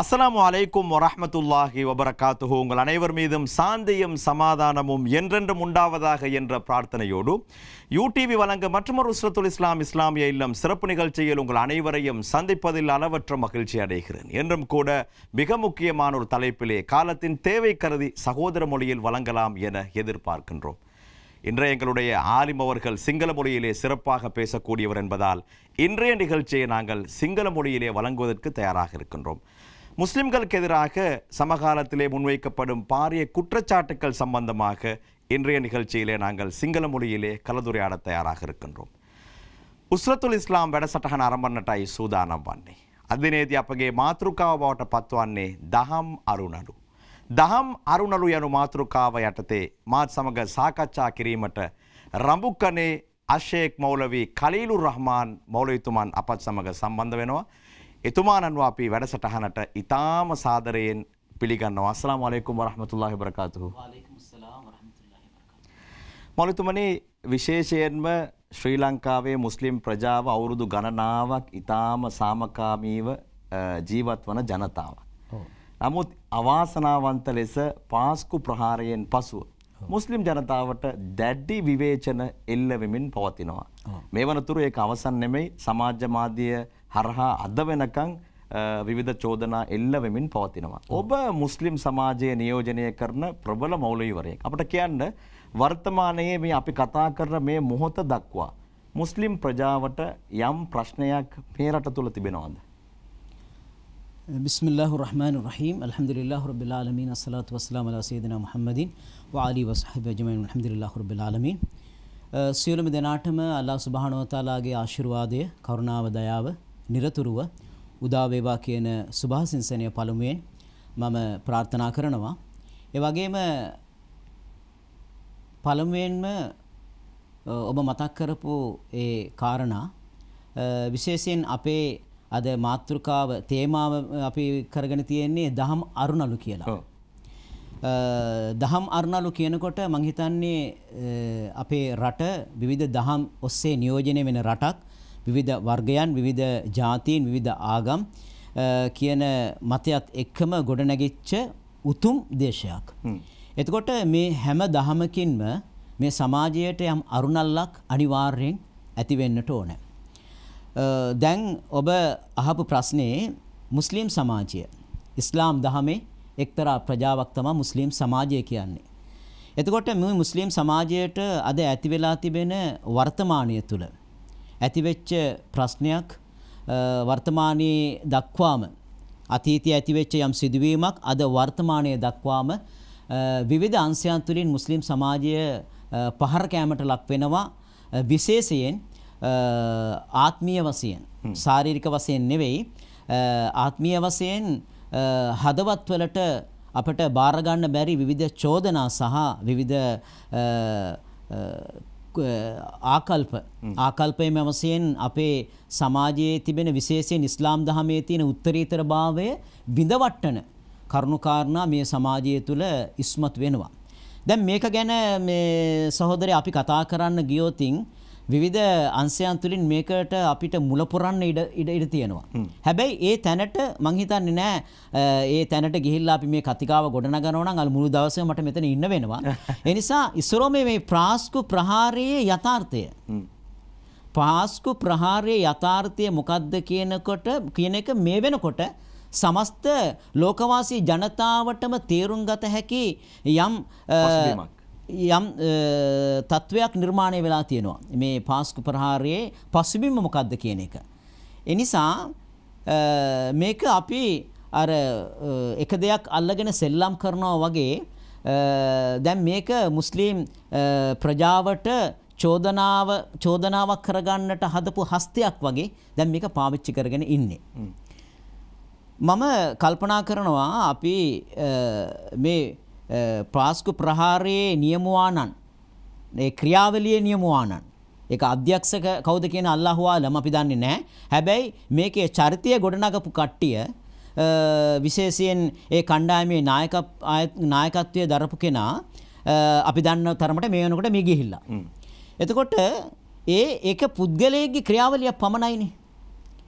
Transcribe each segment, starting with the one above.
அஸ்லாம் அலைக்கும் வரமத்துல்லாஹி வபரகாத்துஹு உங்கள் அனைவர் மீதும் சாந்தியும் சமாதானமும் என்றென்றும் உண்டாவதாக என்ற பிரார்த்தனையோடு யூடிவி வழங்க மற்றொரு உஸ்ரத்துல் இஸ்லாம் இஸ்லாமிய இல்லம் சிறப்பு நிகழ்ச்சியில் உங்கள் அனைவரையும் சந்திப்பதில் அளவற்ற மகிழ்ச்சி அடைகிறேன் என்றும் கூட மிக முக்கியமான ஒரு தலைப்பிலே காலத்தின் தேவை கருதி சகோதர மொழியில் வழங்கலாம் என எதிர்பார்க்கின்றோம் இன்றைய எங்களுடைய ஆலிம் அவர்கள் சிங்கள மொழியிலே சிறப்பாக பேசக்கூடியவர் என்பதால் இன்றைய நிகழ்ச்சியை நாங்கள் சிங்கள மொழியிலே வழங்குவதற்கு தயாராக இருக்கின்றோம் முஸ்லிம்களுக்கு எதிராக சமகாலத்திலே முன்வைக்கப்படும் பாரிய குற்றச்சாட்டுக்கள் சம்பந்தமாக இன்றைய நிகழ்ச்சியிலே நாங்கள் சிங்கள மொழியிலே கலந்துரையாட தயாராக இருக்கின்றோம் உஸ்ரத்துல் இஸ்லாம் වැඩසටහන අරඹන්නටයි සූදානම් වන්නේ. අදදිනේදී අපගේ මාතෘකාව බවට පත්වන්නේ දහම් අරුණඩු. දහම් අරුණලු යනු මාතෘකාව යටතේ මාත් සමඟ සාකච්ඡා කිරීමට රඹුක්කනේ අශයෙක් මෞලවී කලීලු රහමාන් මෞලයුතුමන් අපත් සමඟ සම්බන්ධ වෙනවා. එතුමාණන්ව අපි වැඩසටහනට ඉතාම සාදරයෙන් පිළිගන්නවා. අස්සලාමු අලයිකුම් වරහමතුල්ලාහි වබරකාතුහු. වලයිකුම් සලාම් වරහමතුල්ලාහි වබරකාතුහු. මලුතුමනි විශේෂයෙන්ම ශ්‍රී ලංකාවේ මුස්ලිම් ප්‍රජාව අවුරුදු ගණනාවක් ඉතාම සාමකාමීව ජීවත් වන ජනතාවක්. නමුත් අවාසනාවන්ත ලෙස පාස්කු ප්‍රහාරයෙන් පසුව මුස්ලිම් ජනතාවට දැඩි විවේචන එල්ල වෙමින් පවතිනවා. මේ වනතුරු ඒක අවසන් නෙමෙයි සමාජ මාධ්‍ය හරහා අද වෙනකං විවිධ චෝදනා එල්ල වෙමින් පවතිනවා. ඔබ මුස්ලිම් සමාජය නියෝජනය කරන ප්‍රබල මෞලීවරයෙක්. අපට කියන්න වර්තමානයේ මේ අපි කතා කරන මේ මොහොත දක්වා. මුස්ලිම් ප්‍රජාවට යම් ප්‍රශ්නයක් මේ රට තුළ තිබෙනවාද. بسم الله الرحمن الرحيم الحمد لله رب العالمين الصلاة والسلام على سيدنا محمد وعلي وصحبه أجمعين الحمد لله رب العالمين සියලුම දෙනාටම අල්ලා සුභානෝතාලාගේ ආශිර්වාදය කරුණාව දයාව නිරතුරුව උදාවේවා කියන සුභාසිංසනය පළමුුවෙන් මම ප්‍රාර්ථනා කරනවා. එවගේම පළමුුවෙන්ම ඔබ මතක් කරපු ඒ කාරණා විශේෂයෙන් අපේ අද මාතෘකාව තේමාව අපි කරගෙන තියෙන්නේ දහම් අරුණලු කියලා. දහම් අරුණලු කියනකොට මංහිතන්නේ අපේ රට විවිධ දහම් ඔස්සේ නියෝජනය වෙන රටක් විවිධ වර්ගයන් විවිධ ජාතීන් විවිධ ආගම් කියන මතයත් එක්කම ගොඩනැගිච්ච උතුම් දේශයක්. එතකොට මේ හැම දහමකින්ම මේ සමාජයට යම් අරුණල්ලක් අනිවාර්යෙන් ඇතිවෙන්නට ඕන. දැන් ඔබ අහපු ප්‍රශ්නයේ මුස්ලිම් සමාජය ඉස්ලාම් දහමේ එක්තරා ප්‍රජාවක් තමා මුස්ලිම් සමාජය කියන්නේ. එතකොට මේ මුස්ලිම් සමාජයට අද ඇති වෙලා තිබෙන වර්තමානය තුළ ඇතිවෙච්ච ප්‍රශ්නයක් වර්තමානයේ දක්වාම අතීතයේ ඇතිවෙච්ච යම් සිදුවීමක් අද වර්තමානයේ දක්වාම විවිධ අංශයන් තුළින් මුස්ලිම් සමාජය පහර කෑමට ලක් වෙනවා විශේෂයෙන් ආත්මීය වශයෙන් ශාරීරික වශයෙන් නෙවෙයි ආත්මීය වශයෙන් හදවත් වලට අපට බාර ගන්න බැරි විවිධ චෝදනා සහ විවිධ ආකල්ප ආකල්පය මෙවසයෙන් අපේ සමාජයේ තිබෙන විශේෂයෙන් ඉස්ලාම් දහමේ තියෙන උත්තරීතර භාවය විඳවට්ටන කරුණුකාරණා මේ සමාජය තුළ ඉස්මතු වෙනවා. දැන් මේක ගැන මේ සහෝදරය අපි කතා කරන්න ගියොතින් විවිධ අන්සයන් තුළින් මේකට අපිට මුල පුරන්න ඉඩ ඉඩ තියෙනවා. හැබැයි ඒ තැනට මං හිතන්නේ නෑ ඒ තැනට ගිහිල්ලා අපි මේ කතිකාව ගොඩනගනවා නම් අල් මුළු දවසම මට මෙතන ඉන්න වෙනවා. ඒ නිසා ඉස්සරෝ මේ ප්‍රාස්කු ප්‍රහාරයේ යථාර්ථය පාස්කු ප්‍රහාරයේ යථාර්ථය මොකද්ද කියනකොට කියන එක මේ වෙනකොට සමස්ත ලෝකවාසී ජනතාවටම තේරුම් ගත හැකි යම් යම් තත්ත්වයක් නිර්මාණය වෙලා තියෙනවා. මේ පාස්කු ප්‍රහාරයේ පසුබිම මොකක්ද කියන එක. එනිසා මේක අපි අර එක දෙයක් අල්ලගෙන සෙල්ලම් කරනවා වගේ දැන් මේක මුස්ලිම් ප්‍රජාවට චෝදනාව චෝදනාවක් කරගන්නට හදපු හස්තයක් වගේ දැන් මේක පාවිච්චි කරගෙන ඉන්නේ. මම කල්පනා කරනවා අපි මේ ප්‍රාස්කු ප්‍රහාරයේ නියමුවානන් ඒ ක්‍රියාවලියේ නියමුවානන් ඒක අධ්‍යක්ෂක කවුද කියන අල්ලාහුවාලම අපි දන්නේ නැහැ. හැබැයි මේකේ චරිතය ගොඩනගපු කට්ටිය විශේෂයෙන් ඒ කණ්ඩායමේ නායක නායකත්වයේ දරපු කෙනා අපි දන්න තරමට මේ වෙනකොට මේ ගිහිල්ලා. එතකොට ඒ ඒක පුද්ගලයේගේ ක්‍රියාවලිය පමණයිනේ.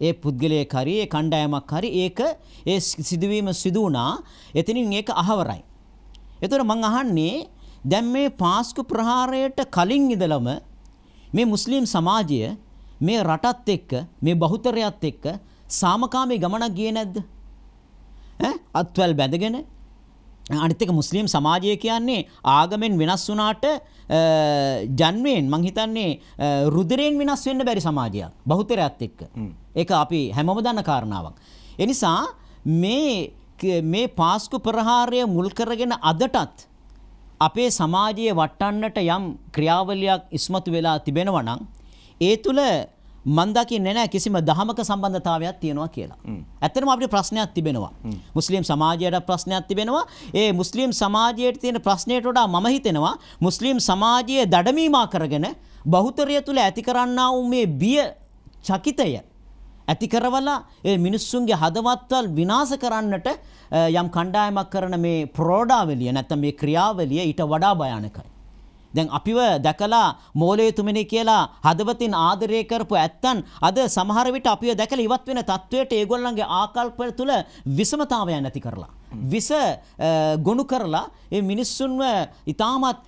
ඒ පුද්ගලයේ කරි ඒ කණ්ඩායමක් හරි ඒක ඒ සිදුවීම සිදු වුණා. එතනින් ඒක අහවරයි. එතකොට මං අහන්නේ දැන් මේ පාස්කු ප්‍රහාරයට කලින් ඉඳලම මේ මුස්ලිම් සමාජය මේ රටත් එක්ක මේ බහුතරයත් එක්ක සාමකාමී ගමනක් ගියේ නැද්ද? ඈ අත්වල් බැඳගෙන අනිත් එක මුස්ලිම් සමාජය කියන්නේ ආගමෙන් වෙනස් වුණාට ජන්මයෙන් මං හිතන්නේ රුධිරයෙන් වෙනස් වෙන්න බැරි සමාජයක් බහුතරයත් එක්ක. ඒක අපි හැමෝම දන්න කාරණාවක්. ඒ නිසා මේ මේ පාස්කු ප්‍රහාරය මුල් කරගෙන අදටත් අපේ සමාජයේ වටන්නට යම් ක්‍රියාවලියක් ඉස්මතු වෙලා තිබෙනවා නම් ඒ තුල මන් දකින්නේ නැහැ කිසිම දහමක සම්බන්ධතාවයක් තියෙනවා කියලා. ඇත්තටම අපිට ප්‍රශ්නයක් තිබෙනවා. මුස්ලිම් සමාජයට ප්‍රශ්නයක් තිබෙනවා. ඒ මුස්ලිම් සමාජයේ තියෙන ප්‍රශ්නයට වඩා මම හිතෙනවා මුස්ලිම් සමාජයේ දඩමීමා කරගෙන බහුතරය තුල ඇති කරන්නා වූ මේ බිය චකිතය ඇති කරවලා ඒ මිනිස්සුන්ගේ හදවත්වල් විනාශ කරන්නට යම් කණ්ඩායමක් කරන මේ ප්‍රෝඩාවලිය නැත්නම් මේ ක්‍රියාවලිය ඊට වඩා භයානකයි. දැන් අපිව දැකලා මෝලේතුමනි කියලා හදවතින් ආදරය කරපු ඇත්තන් අද සමහර විට අපිව දැකලා ඉවත් වෙන තත්වයට ඒගොල්ලන්ගේ ආකල්ප තුළ විෂමතාවය නැති කරලා විස ගොනු කරලා ඒ මිනිස්සුන්ව ඊටමත්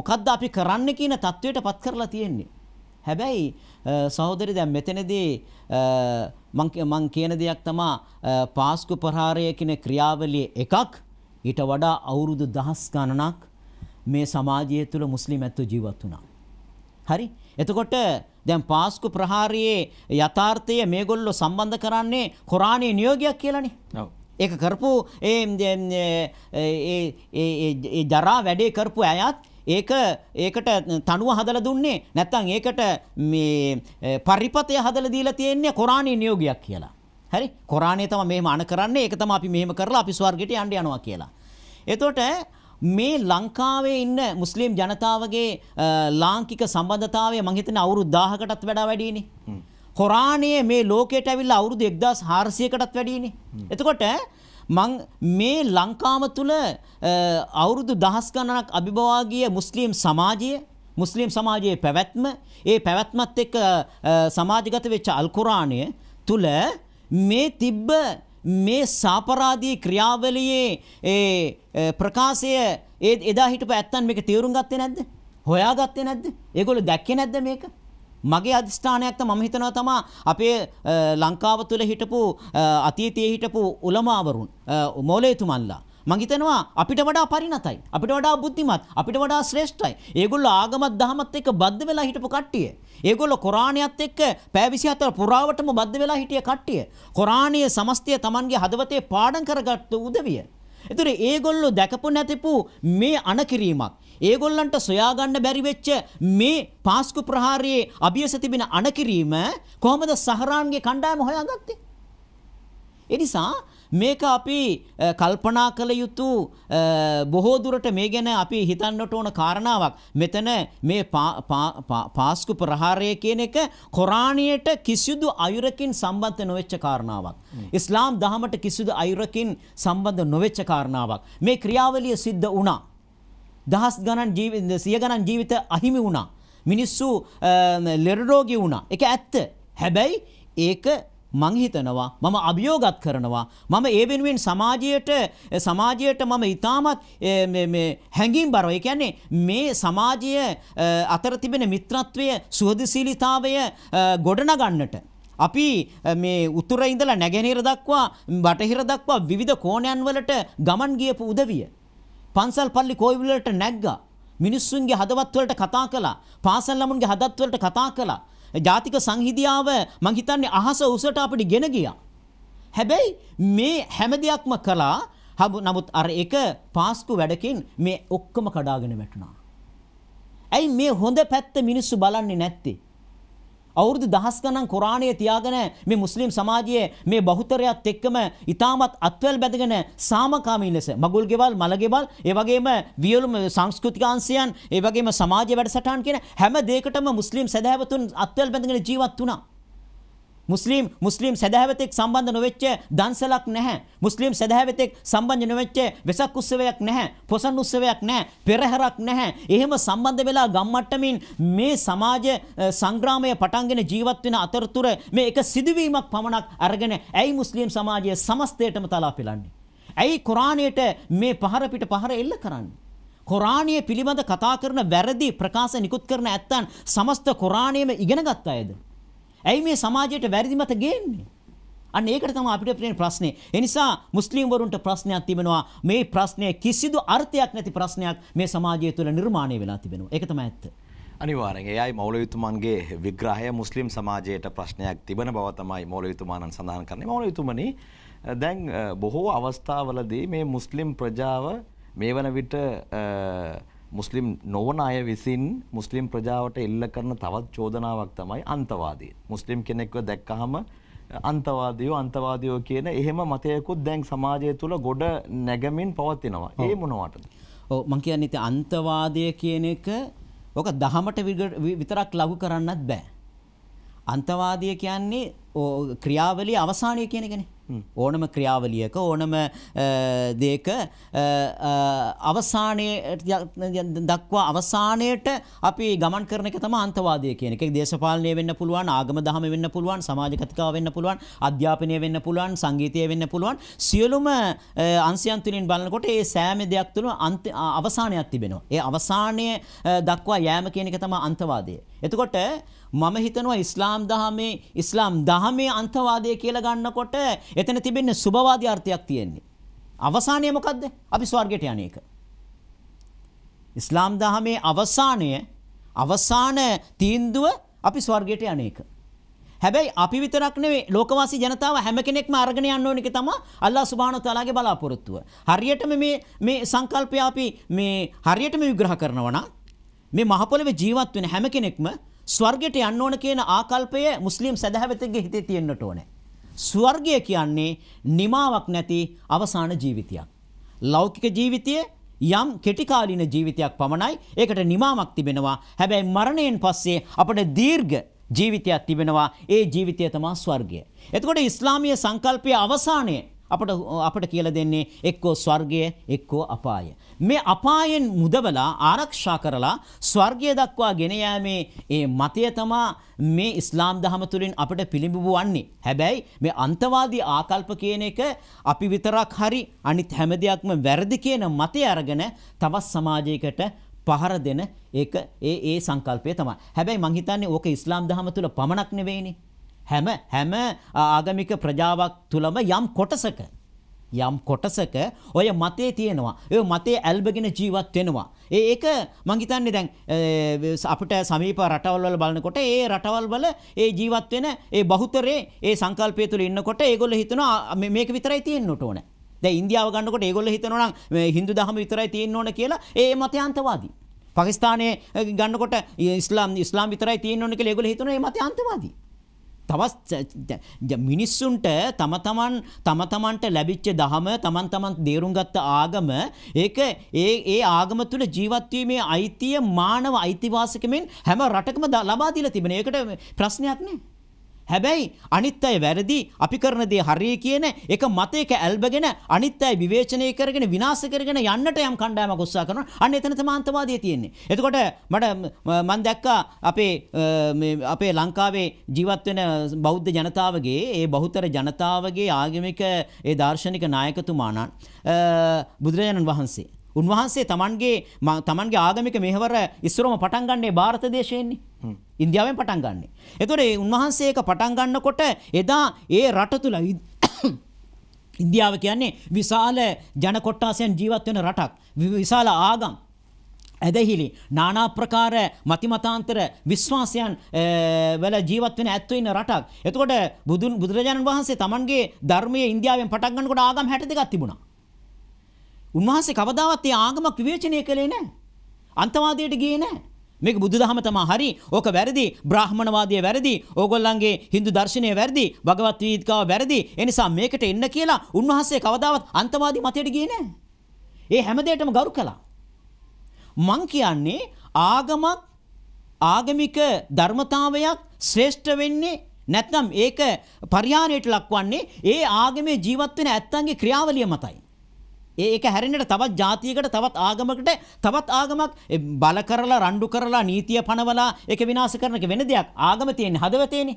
මොකද්ද අපි කරන්න කියන තත්වයට පත් කරලා තියෙන්නේ. හැබැයි සහෝදරි දැන් මෙතනදී මං කියන දෙයක් තමා පාස්කු ප්‍රහාරය කියන ක්‍රියාවලිය එකක් ඊට වඩා අවුරුදු දහස් ගණනක් මේ සමාජය තුළ මුස්ලිම් ඇත්තු ජීවත් වුණා. හරි එතකොට දැන් පාස්කු ප්‍රහාරයේ යථාර්ථය මේගොල්ලෝ සම්බන්ධ කරන්නේ කොරාණයේ නියෝගයක් කියලානේ. ඔව්. ඒක කරපු ඒ ඒ ජරා වැඩේ කරපු අයත් ඒක ඒකට තනුව හදලා දුන්නේ නැත්නම් ඒකට මේ පරිපතය හදලා දීලා තියෙන්නේ කොරාණී නියෝගයක් කියලා. හරි? කොරාණේ තමයි මෙහෙම අණ කරන්නේ. ඒක තමයි අපි මෙහෙම කරලා අපි ස්වර්ගයට යන්න යනවා කියලා. එතකොට මේ ලංකාවේ ඉන්න මුස්ලිම් ජනතාවගේ ලාංකික සම්බන්ධතාවය මං හිතන්නේ අවුරුදු 1000කටත් වඩා වැඩිනේ. කොරාණයේ මේ ලෝකයට ඇවිල්ලා අවුරුදු 1400කටත් වැඩිනේ. එතකොට මං මේ ලංකාව තුල අවුරුදු දහස් ගණනක් අභිභවාගිය මුස්ලිම් සමාජය මුස්ලිම් සමාජයේ පැවැත්ම ඒ පැවැත්මත් එක්ක සමාජගත වෙච්ච අල් කුරාණය තුල මේ තිබ්බ මේ සාපරාදී ක්‍රියාවලියේ ඒ ප්‍රකාශය එදා හිටපු ඇත්තන් මේක තේරුම් ගත්තේ නැද්ද? හොයාගත්තේ නැද්ද? ඒගොල්ලෝ දැක්කේ නැද්ද මේක? මගේ අධිෂ්ඨානයක් තම මම හිතනවා තමා අපේ ලංකාව තුළ හිටපු අතීතයේ හිටපු උලමාවරුන් මෝලේතුමන්ලා මං හිතනවා අපිට වඩා පරිණතයි අපිට වඩා බුද්ධිමත් අපිට වඩා ශ්‍රේෂ්ඨයි ඒගොල්ලෝ ආගමත් දහමත් එක්ක බද්ධ වෙලා හිටපු කට්ටිය ඒගොල්ලෝ කොරාණියත් එක්ක පැය 24 පුරාවටම බද්ධ වෙලා හිටිය කට්ටිය කොරාණිය සමස්තය Tamanගේ හදවතේ පාඩම් කරගත්තු උදවිය ඒතර ඒගොල්ලෝ දැකපු නැතිපු මේ අණකිරීමක් ඒගොල්ලන්ට සොයාගන්න බැරි වෙච්ච මේ පාස්කු ප්‍රහාරයේ අභියස තිබෙන අණකිරීම කොහොමද සහරාන්ගේ කණ්ඩායම හොයාගත්තේ? ඒ නිසා මේක අපි කල්පනා කළ යුතු බොහෝ දුරට මේ ගැන අපි හිතන්නට ඕන කාරණාවක්. මෙතන මේ පාස්කු ප්‍රහාරය කියන එක කොරාණියට කිසිදු අයුරකින් සම්බන්ධ නොවෙච්ච කාරණාවක්. ඉස්ලාම් දහමට කිසිදු අයුරකින් සම්බන්ධ නොවෙච්ච කාරණාවක්. මේ ක්‍රියාවලිය සිද්ධ වුණා. දහස් ගණන් ජීවිත සිය ගණන් ජීවිත අහිමි වුණා. මිනිස්සු ලෙරරෝගී වුණා. ඒක ඇත්ත. හැබැයි ඒක මං හිතනවා මම අභියෝගත් කරනවා මම ඒ වෙනුවෙන් සමාජයට සමාජයට මම ඊටමත් හැඟීම් බරව ඒ කියන්නේ මේ සමාජය අතර තිබෙන මිත්‍රත්වය සුහදශීලීතාවය ගොඩනගන්නට අපි මේ උතුර ඉඳලා නැගෙනහිර දක්වා බටහිර දක්වා විවිධ කෝණයන් වලට ගමන් ගියපු උදවිය පන්සල් පල්ලි කෝවිල් වලට නැග්ගා. මිනිස්සුන්ගේ හදවත් වලට කතා කළා. පාසල් ළමුන්ගේ හදවත් වලට කතා කළා. ජාතික සංහිදියාව මං හිතන්නේ අහස උසට අපිට ගෙන ගියා. හැබැයි මේ හැම දෙයක්ම කළා. නමුත් අර එක පාස්කු වැඩකින් මේ ඔක්කොම කඩාගෙන වැටුණා. ඇයි මේ හොඳ පැත්ත මිනිස්සු බලන්නේ නැත්තේ? අවුරුදු දහස් ගණන් කුරාණය තියාගෙන මේ මුස්ලිම් සමාජයේ මේ බහුතරයත් එක්කම ඊටමත් අත්වැල් බැඳගෙන සාමකාමී ලෙස මගුල් ගෙවල් මල ගෙවල් ඒ වගේම වියළුම සංස්කෘතික අංශයන් ඒ වගේම සමාජ වැඩසටහන් කියන හැම දෙයකටම මුස්ලිම් සදහැවතුන් අත්වැල් බැඳගෙන ජීවත් වුණා මුස්ලිම් මුස්ලිම් සදහැවතෙක් සම්බන්ධ නොවෙච්ච දන්සලක් නැහැ. මුස්ලිම් සදහැවතෙක් සම්බන්ධ නොවෙච්ච වෙසක් උත්සවයක් නැහැ. පොසන් උත්සවයක් නැහැ. පෙරහැරක් නැහැ. එහෙම සම්බන්ධ වෙලා ගම්මට්ටමින් මේ සමාජ සංග්‍රාමය පටන්ගෙන ජීවත් වෙන අතරතුර මේ එක සිදුවීමක් පමණක් අරගෙන ඇයි මුස්ලිම් සමාජය සමස්තයටම තලා පෙළන්නේ? ඇයි කුරාණයට මේ පහර පිට පහර එල්ල කරන්නේ? කුරාණයේ පිළිබඳ කතා කරන වැරදි ප්‍රකාශ නිකුත් කරන ඇත්තන් සමස්ත කුරාණයම ඉගෙන ගත්ත අයද? ඇයි මේ සමාජයට වැරදි මත ගේන්නේ? අන්න ඒකට තමයි අපිට තියෙන ප්‍රශ්නේ. ඒ නිසා මුස්ලිම් වරුන්ට ප්‍රශ්නයක් තිබෙනවා. මේ ප්‍රශ්නේ කිසිදු අර්ථයක් නැති ප්‍රශ්නයක් මේ සමාජය තුළ නිර්මාණය වෙලා තිබෙනවා. ඒක තමයි ඇත්ත. අනිවාර්යෙන් එයයි මෞලවිතුමන්ගේ විග්‍රහය මුස්ලිම් සමාජයට ප්‍රශ්නයක් තිබෙන බව තමයි මෞලවිතුමාණන් සඳහන් කරන්නේ. මෞලවිතුමනි දැන් බොහෝ අවස්ථාවලදී මේ මුස්ලිම් ප්‍රජාව මේ වන විට මුස්ලිම් නොවන අය විසින් මුස්ලිම් ප්‍රජාවට එල්ල කරන තවත් චෝදනාවක් තමයි අන්තවාදී. මුස්ලිම් කෙනෙක්ව දැක්කහම අන්තවාදයෝ අන්තවාදයෝ කියන එහෙම මතයකුත් දැන් සමාජය තුළ ගොඩ නැගමින් පවත්වෙනවා. ඒ මොනවටද? ඔව් මං කියන්නේ ඉතින් අන්තවාදය කියන එක ඔක දහමට විතරක් ලඝු කරන්නත් බෑ. අන්තවාදය කියන්නේ ක්‍රියාවලිය අවසානය කියන එකනේ. ඕනම ක්‍රියාවලියක ඕනම දේක අවසානයේ දක්වා අවසානයට අපි ගමන් කරන එක තමයි අන්තවාදය කියන එක. ඒක දේශපාලනය වෙන්න පුළුවන්, ආගම දහම වෙන්න පුළුවන්, සමාජගතකතාව වෙන්න පුළුවන්, අධ්‍යාපනය වෙන්න පුළුවන්, සංගීතය වෙන්න පුළුවන්. සියලුම අංශයන් තුලින් බලනකොට ඒ සෑම දෙයක් තුල අවසානයක් තිබෙනවා. ඒ අවසානය දක්වා යෑම කියන එක තමයි අන්තවාදය. එතකොට මම හිතනවා ඉස්ලාම් දහමේ ඉස්ලාම් දහමේ අන්තවාදය කියලා ගන්නකොට එතන තිබෙන සුබවාදී අර්ථයක් තියෙන්නේ. අවසානය මොකද්ද? අපි ස්වර්ගයට යන එක. ඉස්ලාම් දහමේ අවසානය අවසාන තීන්දුව අපි ස්වර්ගයට යන එක. හැබැයි අපි විතරක් නෙවෙයි ලෝකවාසී ජනතාව හැම කෙනෙක්ම අරගෙන යන්න ඕන එක තමයි අල්ලාහ් සුබ්හානහු තාලාගේ බලාපොරොත්තුව. හරියටම මේ මේ සංකල්පය අපි මේ හරියටම විග්‍රහ කරනවා නම් මේ මහ පොළවේ ජීවත් වෙන හැම කෙනෙක්ම ස්වර්ගයට යන්න ඕන කියන ආකල්පය මුස්ලිම් සදහවතගේ හිතේ තියෙන්නට ඕනේ. ස්වර්ගය කියන්නේ නිමාවක් නැති අවසාන ජීවිතයක්. ලෞකික ජීවිතය යම් කෙටිකාලීන ජීවිතයක් පමණයි ඒකට නිමාවක් තිබෙනවා. හැබැයි මරණයෙන් පස්සේ අපට දීර්ඝ ජීවිතයක් තිබෙනවා. ඒ ජීවිතය තමයි ස්වර්ගය. එතකොට ඉස්ලාමීය සංකල්පයේ අවසානයේ අපට අපට කියලා දෙන්නේ එක්කෝ ස්වර්ගය එක්කෝ අපාය. මේ අපායෙන් මුදවලා ආරක්ෂා කරලා ස්වර්ගය දක්වා ගෙන යාමේ ඒ මතය තමා මේ ඉස්ලාම් දහම තුළින් අපට පිළිඹු වන්නේ. හැබැයි මේ අන්තවාදී ආකල්ප කියන එක අපි විතරක් හරි අනිත් හැම දෙයක්ම වැරදි කියන මතය අරගෙන තවත් සමාජයකට පහර දෙන ඒ ඒ සංකල්පය තමයි. හැබැයි මං හිතන්නේ ඕක ඉස්ලාම් දහම තුළ පමණක් නෙවෙයිනේ. හැම හැම ආගමික ප්‍රජාවක් තුලම යම් කොටසක යම් කොටසක ඔය මතේ තියෙනවා. ඒ මතේ ඇල්බගෙන ජීවත් වෙනවා. ඒ ඒක මං හිතන්නේ දැන් අපිට සමීප රටවල් වල බලනකොට ඒ රටවල් වල ඒ ජීවත් වෙන ඒ බහුතරේ ඒ සංකල්පය තුල ඉන්නකොට ඒගොල්ලෝ හිතනවා මේක විතරයි තියෙන්නට ඕන. දැන් ඉන්දියාව ගන්නකොට ඒගොල්ලෝ හිතනවා නම් Hindu දහම විතරයි තියෙන්න ඕන කියලා ඒ මතයන්තවාදී. පාකිස්තානයේ ගන්නකොට ඉස්ලාම් ඉස්ලාම් විතරයි තියෙන්න ඕන කියලා ඒගොල්ලෝ හිතනවා ඒ මතයන්තවාදී. තවත් මිනිස්සුන්ට තම තමන් තම තමන්ට ලැබිච්ච දහම තමන් තමන් තේරුම් ගත්ත ආගම ඒක ඒ ඒ ආගම තුල ජීවත් වීමේ අයිතිය මානව අයිතිවාසිකමෙන් හැම රටකම ලබා දීලා තිබෙන. ඒකට ප්‍රශ්නයක් නෑ. හැබැයි අනිත් අය වැරදි අපි කරන දේ හරිය කියන එක මතයක ඇල්බගෙන අනිත් අය විවේචනය කරගෙන විනාශ කරගෙන යන්නට යම් කණ්ඩායමක් උත්සාහ කරනවා. අන්න එතන තමයි අන්තවාදය තියෙන්නේ. එතකොට මට මම දැක්කා අපේ අපේ ලංකාවේ ජීවත් වෙන බෞද්ධ ජනතාවගේ ඒ බහුතර ජනතාවගේ ආගමික ඒ දාර්ශනික නායකතුමාණන් බුදුරජාණන් වහන්සේ උන්වහන්සේ තමන්ගේ තමන්ගේ ආගමික මෙහෙවර ඉස්සරම පටන් ගන්නේ ಭಾರತ දේශයෙන්නේ. ඉන්දියාවෙන් පටන් ගන්නෙ. ඒතකොට උන්වහන්සේ ඒක පටන් ගන්නකොට එදා ඒ රට තුල ඉන්දියාව කියන්නේ විශාල ජන කොට්ටාසයන් ජීවත් වෙන රටක්. විශාල ආගම් ඇදහිලි নানা ප්‍රකාර මතිමතාන්තර විශ්වාසයන් වල ජීවත් වෙන ඇත්තු ඉන්න රටක්. එතකොට බුදුරජාණන් වහන්සේ Tamanගේ ධර්මයේ ඉන්දියාවෙන් පටන් ගන්නකොට ආගම් 62ක් තිබුණා. උන්වහන්සේ කවදාවත් මේ ආගමක් විවේචනය කළේ නැහැ. අන්තවාදයට ගියේ නැහැ. මේක බුදුදහම තමයි හරි. ඕක වැරදි. බ්‍රාහමණවාදය වැරදි. ඕගොල්ලන්ගේ Hindu දර්ශනය වැරදි. භගවත් වීදකාව වැරදි. ඒ නිසා මේකට එන්න කියලා උන්වහන්සේ කවදාවත් අන්තවාදී මතයට ගියේ නැහැ. ඒ හැමදේටම ගරු කළා. මං කියන්නේ ආගමක් ආගමික ධර්මතාවයක් ශ්‍රේෂ්ඨ වෙන්නේ නැත්නම් ඒක පරිහානියට ලක්වන්නේ ඒ ආගමේ ජීවත් වෙන ඇත්තන්ගේ ක්‍රියාවලිය මතයි. ඒක හැරෙන්නට තවත් ජාතියකට තවත් ආගමකට තවත් ආගමක් බල කරලා රණ්ඩු කරලා නීතිය පනවලා ඒක විනාශ කරන එක වෙන දෙයක් ආගම තියෙන්නේ හදවතේනේ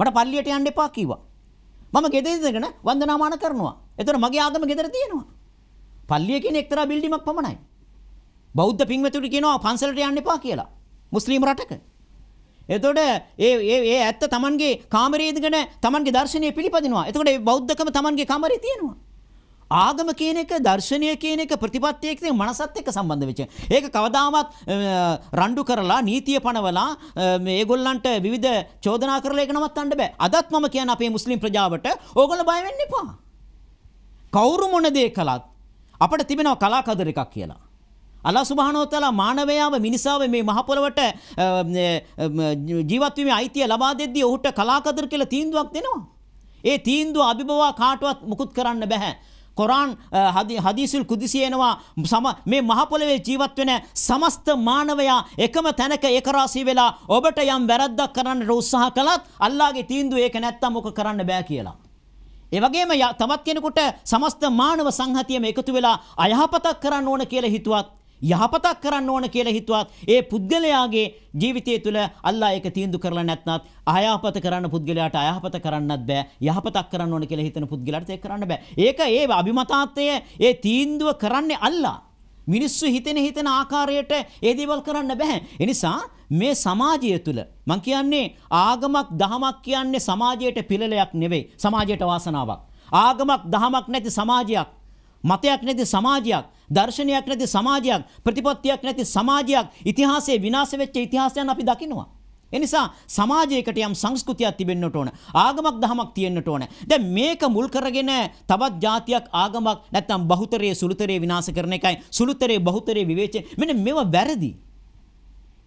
මට පල්ලියට යන්න එපා කිව්වා මම ගෙදර ඉඳගෙන වන්දනාමාන කරනවා එතකොට මගේ ආගම ගෙදර තියෙනවා පල්ලිය කියන්නේ එක්තරා බිල්ඩිමක් පමණයි බෞද්ධ පින්වතුන්ට කියනවා පන්සලට යන්න එපා කියලා මුස්ලිම් රටක එතකොට ඒ ඒ ඒ ඇත්ත Tamanගේ කාමරයේ ඉඳගෙන Tamanගේ දර්ශනය පිළිපදිනවා. එතකොට මේ බෞද්ධකම Tamanගේ කාමරේ තියෙනවා. ආගම කියන එක දර්ශනය කියන එක ප්‍රතිපත්තිය කියන මනසත් එක්ක සම්බන්ධ වෙච්ච. ඒක කවදාමත් රණ්ඩු කරලා නීතිය පනවලා මේගොල්ලන්ට විවිධ චෝදනා කරලා ඒක නවත්තන්න බෑ. අදත් මම කියන අපේ මුස්ලිම් ප්‍රජාවට ඕගොල්ලෝ බය වෙන්න එපා. කවුරු මොන දේ කළත් අපිට තිබෙනවා කලාකදර එකක් කියලා. අල්ලා සුබ්හානහු වතාලා මානවයාව මිනිසාව මේ මහ පොළවට ජීවත් වීමේ අයිතිය ලබා දෙද්දී ඔහුට කලාකදර කියලා තීන්දුවක් දෙනවා. ඒ තීන්දුව අභිබවා කාටවත් මුකුත් කරන්න බෑ. කොරාන් හදීසුල් කුදිසියනවා සම මේ මහපොළවේ ජීවත් වෙන සමස්ත මානවයා එකම තැනක ඒකරාශී වෙලා ඔබට යම් වැරද්දක් කරන්න උත්සාහ කළත් අල්ලාගේ තීන්දුව ඒක නැත්තම් මොක කරන්න බෑ කියලා. ඒ වගේම තවත් කෙනෙකුට සමස්ත මානව සංහතියම එකතු වෙලා අයහපතක් කරන්න ඕන කියලා හිතුවත් යහපතක් කරන්න ඕන කියලා හිතුවත් ඒ පුද්ගලයාගේ ජීවිතය තුළ අල්ලා ඒක තීන්දු කරලා නැත්නම් අයහපත කරන්න පුද්ගලයාට අයහපත කරන්නත් බෑ යහපතක් කරන්න ඕන කියලා හිතන පුද්ගලයාට ඒක කරන්න බෑ ඒක ඒ අභිමතාත්වය ඒ තීන්දුව කරන්නේ අල්ලා මිනිස්සු හිතෙන හිතෙන ආකාරයට ඒ දේවල් කරන්න බෑ එනිසා මේ සමාජය තුළ මං කියන්නේ ආගමක් දහමක් කියන්නේ සමාජයට පිළලයක් නෙවෙයි සමාජයට වාසනාවක් ආගමක් දහමක් නැති සමාජයක් මතයක් නැති සමාජයක් දර්ශනයක් නැති සමාජයක් ප්‍රතිපත්තියක් නැති සමාජයක් ඉතිහාසයේ විනාශ වෙච්ච ඉතිහාසයන් අපි දකිනවා. එනිසා සමාජයකට යම් සංස්කෘතියක් තිබෙන්නට ඕන. ආගමක් දහමක් තියෙන්නට ඕන. දැන් මේක මුල් කරගෙන තවත් જાතියක් ආගමක් නැත්නම් බහුතරයේ සුළුතරයේ විනාශ කරන එකයි සුළුතරයේ බහුතරයේ විවේචනය. මෙන්න මේවා වැරදි.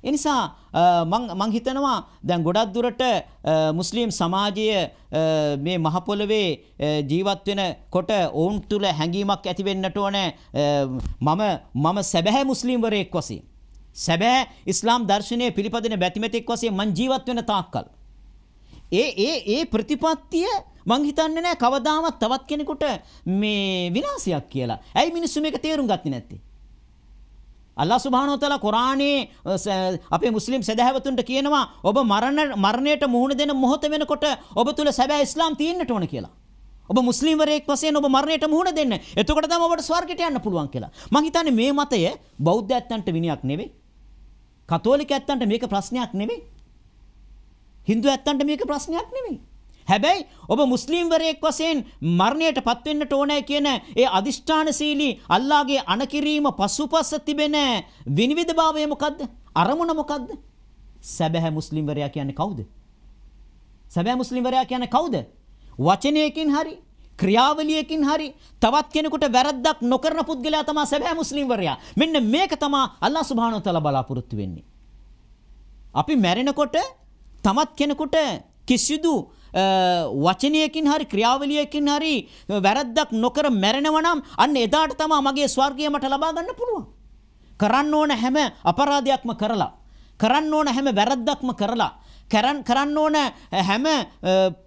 ඒ නිසා මං මං හිතනවා දැන් ගොඩක් දුරට මුස්ලිම් සමාජය මේ මහ පොළවේ ජීවත් වෙනකොට ඔවුන් තුල හැඟීමක් ඇති වෙන්නට ඕනේ මම මම සැබෑ මුස්ලිම්වරයෙක් වශයෙන් සැබෑ ඉස්ලාම් දර්ශනය පිළිපදින බැතිමතෙක් වශයෙන් මං ජීවත් වෙන තාක්කල් ඒ ඒ ඒ ප්‍රතිපත්තිය මං හිතන්නේ නැහැ කවදාවත් තවත් කෙනෙකුට මේ විනාශයක් කියලා. ඇයි මිනිස්සු මේක තේරුම් ගත්තේ නැත්තේ? අල්ලා සුබානෝ තලා කොරාණේ අපේ මුස්ලිම් සදහැවතුන්ට කියනවා ඔබ මරණ මරණයට මුහුණ දෙන මොහොත වෙනකොට ඔබ තුල සැබෑ ඉස්ලාම් තියෙන්නට ඕන කියලා. ඔබ මුස්ලිම්වරයෙක් වශයෙන් ඔබ මරණයට මුහුණ දෙන්න. එතකොට තමයි ඔබට ස්වර්ගයට යන්න පුළුවන් කියලා. මං හිතන්නේ මේ මතය බෞද්ධයන්ට විනයක් නෙවෙයි. කතෝලිකයන්ට මේක ප්‍රශ්නයක් නෙවෙයි. Hindu ඇත්තන්ට මේක ප්‍රශ්නයක් නෙවෙයි. හැබැයි ඔබ මුස්ලිම්වරයෙක් වශයෙන් මරණයටපත් වෙන්නට ඕනේ කියන ඒ අදිෂ්ඨානශීලී අල්ලාහගේ අණකිරීම පසුපස තිබෙන විනිවිදභාවය මොකද්ද? අරමුණ මොකද්ද? සැබෑ මුස්ලිම්වරයා කියන්නේ කවුද? සැබෑ මුස්ලිම්වරයා කියන්නේ කවුද? වචනයකින් හරි ක්‍රියාවලියකින් හරි තවත් කෙනෙකුට වැරද්දක් නොකරන පුද්ගලයා තමයි සැබෑ මුස්ලිම්වරයා. මෙන්න මේක තමයි අල්ලාහ් සුබ්හානහු තාලා බලාපොරොත්තු වෙන්නේ. අපි මැරෙනකොට තමත් කෙනෙකුට කිසිදු වචනයකින් හරි ක්‍රියාවලියකින් හරි වැරද්දක් නොකර මැරෙනවා නම් අන්න එදාට තමයි මගේ ස්වර්ගය මට ලබා ගන්න පුළුවන්. කරන්න ඕන හැම අපරාධයක්ම කරලා කරන්න ඕන හැම වැරද්දක්ම කරලා කරන්න ඕන හැම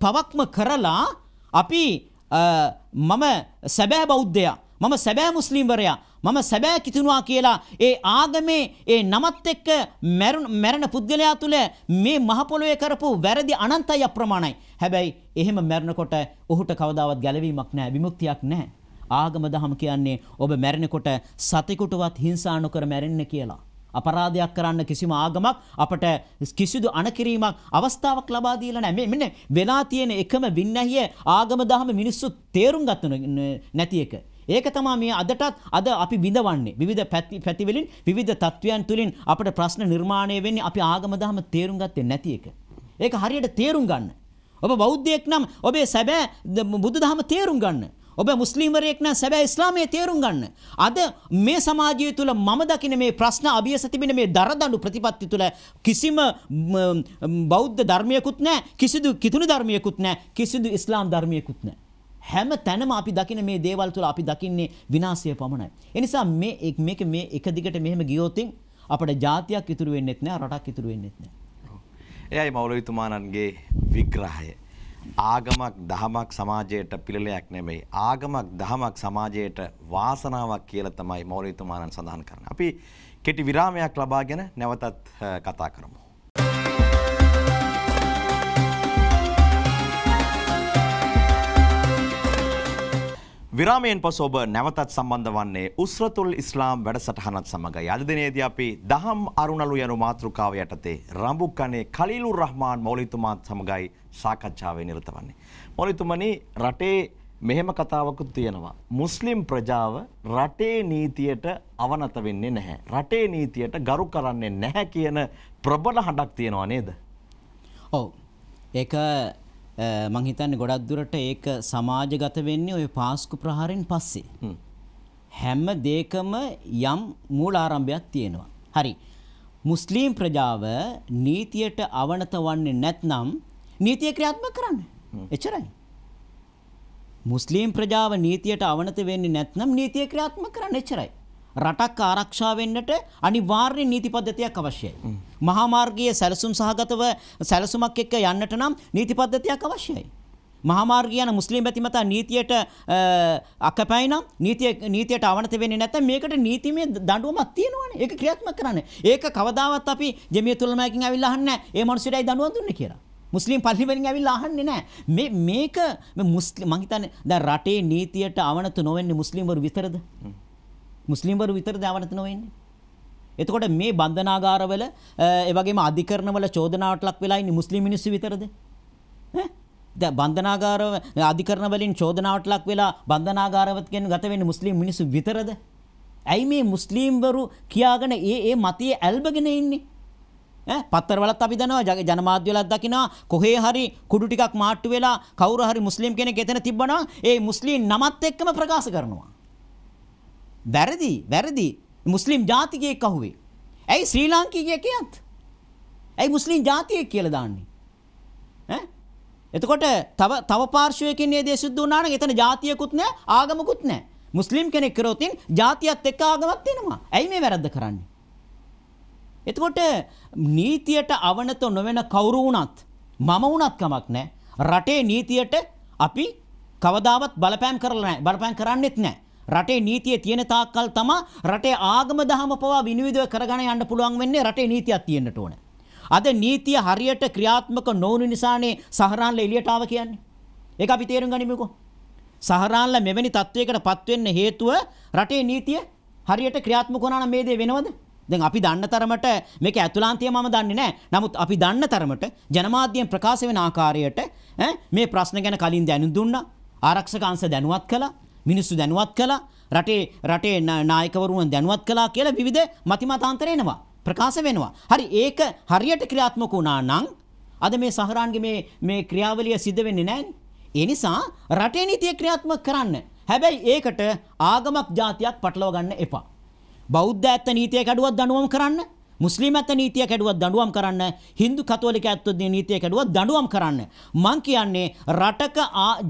පවක්ම කරලා අපි මම සැබෑ බෞද්ධයා මම සැබෑ මුස්ලිම්වරයා මම සැබෑ කිතුනවා කියලා ඒ ආගමේ ඒ නමත් එක්ක මැරෙන පුද්ගලයා තුල මේ මහ කරපු වැරදි අනන්තයි අප්‍රමාණයි. හැබැයි එහෙම මැරෙනකොට ඔහුට කවදාවත් ගැලවීමක් නැහැ, විමුක්තියක් නැහැ. ආගම දහම කියන්නේ ඔබ මැරෙනකොට සතෙකුටවත් හිංසා නොකර මැරෙන්න කියලා. අපරාධයක් කරන්න කිසිම ආගමක් අපට කිසිදු අණකිරීමක් අවස්ථාවක් ලබා දීලා නැහැ. මෙන්න වෙලා තියෙන එකම වින්නහිය ආගම දහම මිනිස්සු තේරුම් ගන්න නැති එක. ඒක තමයි මේ අදටත් අද අපි විඳවන්නේ. විවිධ පැති පැතිවලින් විවිධ තත්වයන් තුලින් අපට ප්‍රශ්න නිර්මාණය වෙන්නේ අපි ආගම දහම තේරුම් ගත්තේ නැති එක. ඒක හරියට තේරුම් ගන්න. ඔබ බෞද්ධයෙක් නම් ඔබේ සැබෑ බුදුදහම තේරුම් ගන්න. ඔබ මුස්ලිම්වරයෙක් නම් සැබෑ ඉස්ලාමයේ තේරුම් ගන්න. අද මේ සමාජය තුළ මම දකින මේ ප්‍රශ්න අභියස තිබෙන මේ දරදඬු ප්‍රතිපත්ති තුළ කිසිම බෞද්ධ ධර්මයකුත් නැහැ, කිසිදු කිතුණු ධර්මයකුත් නැහැ, කිසිදු ඉස්ලාම් ධර්මයකුත් නැහැ. හැම තැනම අපි දකින මේ දේවල් තුළ අපි දකින්නේ විනාශය පමණයි. ඒ නිසා මේ මේක මේ එක දිගට මෙහෙම ගියොත් අපිට ජාතියක් ඉතුරු වෙන්නෙත් නෑ රටක් ඉතුරු වෙන්නෙත් නෑ. එයයි මෞලවිතුමාණන්ගේ විග්‍රහය. ආගමක් දහමක් සමාජයට පිළිලයක් නෙමෙයි. ආගමක් දහමක් සමාජයට වාසනාවක් කියලා තමයි මෞලවිතුමාණන් සඳහන් කරන්නේ. අපි කෙටි විරාමයක් ලබාගෙන නැවතත් කතා කරමු. විරාමයෙන් පසු ඔබ නැවතත් සම්බන්ධ වන්නේ උස්රතුල් ඉස්ලාම් වැඩසටහනත් සමඟයි. අද දිනේදී අපි දහම් අරුණලු යනු මාතෘකාව යටතේ රඹුකනේ කලීලුර් රහ්මාන් මෞලිතුමාත් සමඟයි සාකච්ඡාවේ නිරත වන්නේ. මෞලිතුමනි රටේ මෙහෙම කතාවකුත් තියෙනවා. මුස්ලිම් ප්‍රජාව රටේ නීතියට අවනත වෙන්නේ නැහැ. රටේ නීතියට ගරු කරන්නේ නැහැ කියන ප්‍රබල හඬක් තියෙනවා නේද? ඔව්. ඒක මං හිතන්නේ ගොඩක් දුරට ඒක සමාජගත වෙන්නේ ওই පාස්කු ප්‍රහාරෙන් පස්සේ. හැම දෙයකම යම් මූල ආරම්භයක් තියෙනවා. හරි. මුස්ලිම් ප්‍රජාව නීතියට අවනත වන්නේ නැත්නම් නීතිය ක්‍රියාත්මක කරන්න. එච්චරයි. මුස්ලිම් ප්‍රජාව නීතියට අවනත වෙන්නේ නැත්නම් නීතිය ක්‍රියාත්මක කරන්න එච්චරයි. රටක් ආරක්ෂා වෙන්නට අනිවාර්ය නීති පද්ධතියක් අවශ්‍යයි. මහා මාර්ගයේ සැලසුම් සහගතව සැලසුමක් එක්ක යන්නට නම් නීති පද්ධතියක් අවශ්‍යයි. මහාමාර්ගය යන මුස්ලිම් බැතිමතා නීතියට අකපැයි නම් නීතිය නීතියට අවනත වෙන්නේ නැත්නම් මේකට නීතිමය දඬුවමක් තියෙනවනේ. ඒක ක්‍රියාත්මක කරන්න. ඒක කවදාවත් අපි ජෙමියතුල්මයකින් ඇවිල්ලා අහන්නේ නැහැ. ඒ මිනිස්සුටයි දඬුවම් දුන්නේ කියලා. මුස්ලිම් පල්ලිවලින් ඇවිල්ලා අහන්නේ නැහැ. මේ මේක මුස්ලිම් මං හිතන්නේ දැන් රටේ නීතියට අවනත නොවෙන්නේ මුස්ලිම්වරු විතරද? මුස්ලිම්වරු විතර දාවනත නොවෙන්නේ. එතකොට මේ බන්ධනාගාරවල ඒ වගේම අධිකරණවල චෝදනාවට ලක් වෙලා ඉන්නේ මුස්ලිම් මිනිස්සු විතරද? ඈ දැන් බන්ධනාගාර අධිකරණ වලින් චෝදනාවට ලක් වෙලා බන්ධනාගාරවත් කියන ගත වෙන්නේ මුස්ලිම් මිනිස්සු විතරද? ඇයි මේ මුස්ලිම්වරු කියාගෙන ඒ ඒ මතයේ ඇල්බගෙන ඉන්නේ? ඈ පත්තරවලත් අපි දනවා ජනමාධ්‍ය වලත් දකිනවා කොහේ හරි කුඩු ටිකක් මාට්ටු වෙලා කවුරු හරි මුස්ලිම් කෙනෙක් එතන තිබ්බනම් ඒ මුස්ලිම් නමත් එක්කම ප්‍රකාශ කරනවා. වැරදි වැරදි මුස්ලිම් ජාතිකයෙක් අහුවේ. ඇයි ශ්‍රී ලාංකිකයෙක්ියත්? ඇයි මුස්ලිම් ජාතියෙක් කියලා දාන්නේ? ඈ? එතකොට තව තව පාර්ශවයකින් මේ දේ සිද්ධ වුණා නම් එතන ජාතියකුත් නැහැ ආගමකුත් නැහැ. මුස්ලිම් කෙනෙක් කරොතින් ජාතියත් එක්ක ආගමක් තියෙනවා. ඇයි මේ වැරද්ද කරන්නේ? එතකොට නීතියට අවනත නොවන කවුරු වුණත් මම වුණත් කමක් නැහැ. රටේ නීතියට අපි කවදාවත් බලපෑම් කරලා නැහැ. බලපෑම් කරන්නෙත් නැහැ. රටේ නීතිය තියෙන තාක්කල් තමයි රටේ ආගම දහම පවා විනිවිදව කරගෙන යන්න පුළුවන් වෙන්නේ රටේ නීතියක් තියෙන්නට ඕන. අද නීතිය හරියට ක්‍රියාත්මක නොවුණු නිසානේ සහරාන්ල එළියට ආව කියන්නේ. ඒක අපි තේරුම් ගනිමුකෝ. සහරාන්ල මෙවැනි තත්වයකට පත් වෙන්න හේතුව රටේ නීතිය හරියට ක්‍රියාත්මක වුණා නම් මේ දේ වෙනවද? දැන් අපි දන්න තරමට මේක ඇතුළාන්තය මම දන්නේ නැහැ. නමුත් අපි දන්න තරමට ජනමාධ්‍යයෙන් ප්‍රකාශ වෙන ආකාරයට මේ ප්‍රශ්න ගැන කලින් දැනුම් දුන්නා. ආරක්ෂක අංශ දැනුවත් කළා. මිනිස්සු දැනුවත් කළා රටේ රටේ නායකවරුන් දැනුවත් කළා කියලා විවිධ මතිමතාන්තර එනවා ප්‍රකාශ වෙනවා. හරි ඒක හරියට ක්‍රියාත්මක වුණා නම් අද මේ සහරාන්ගේ මේ මේ ක්‍රියාවලිය සිද්ධ වෙන්නේ නැහැ. ඒ නිසා රටේ නීතිය ක්‍රියාත්මක කරන්න. හැබැයි ඒකට ආගමක් જાතියක් පටලවා ගන්න එපා. බෞද්ධ ඇත්ත නීතිය කැඩුවත් දඬුවම් කරන්න. මුස්ලිම් ඇත්ත නීතිය කැඩුවත් දඬුවම් කරන්න Hindu කතෝලික ඇත්තොත් නීතිය කැඩුවත් දඬුවම් කරන්න මං කියන්නේ රටක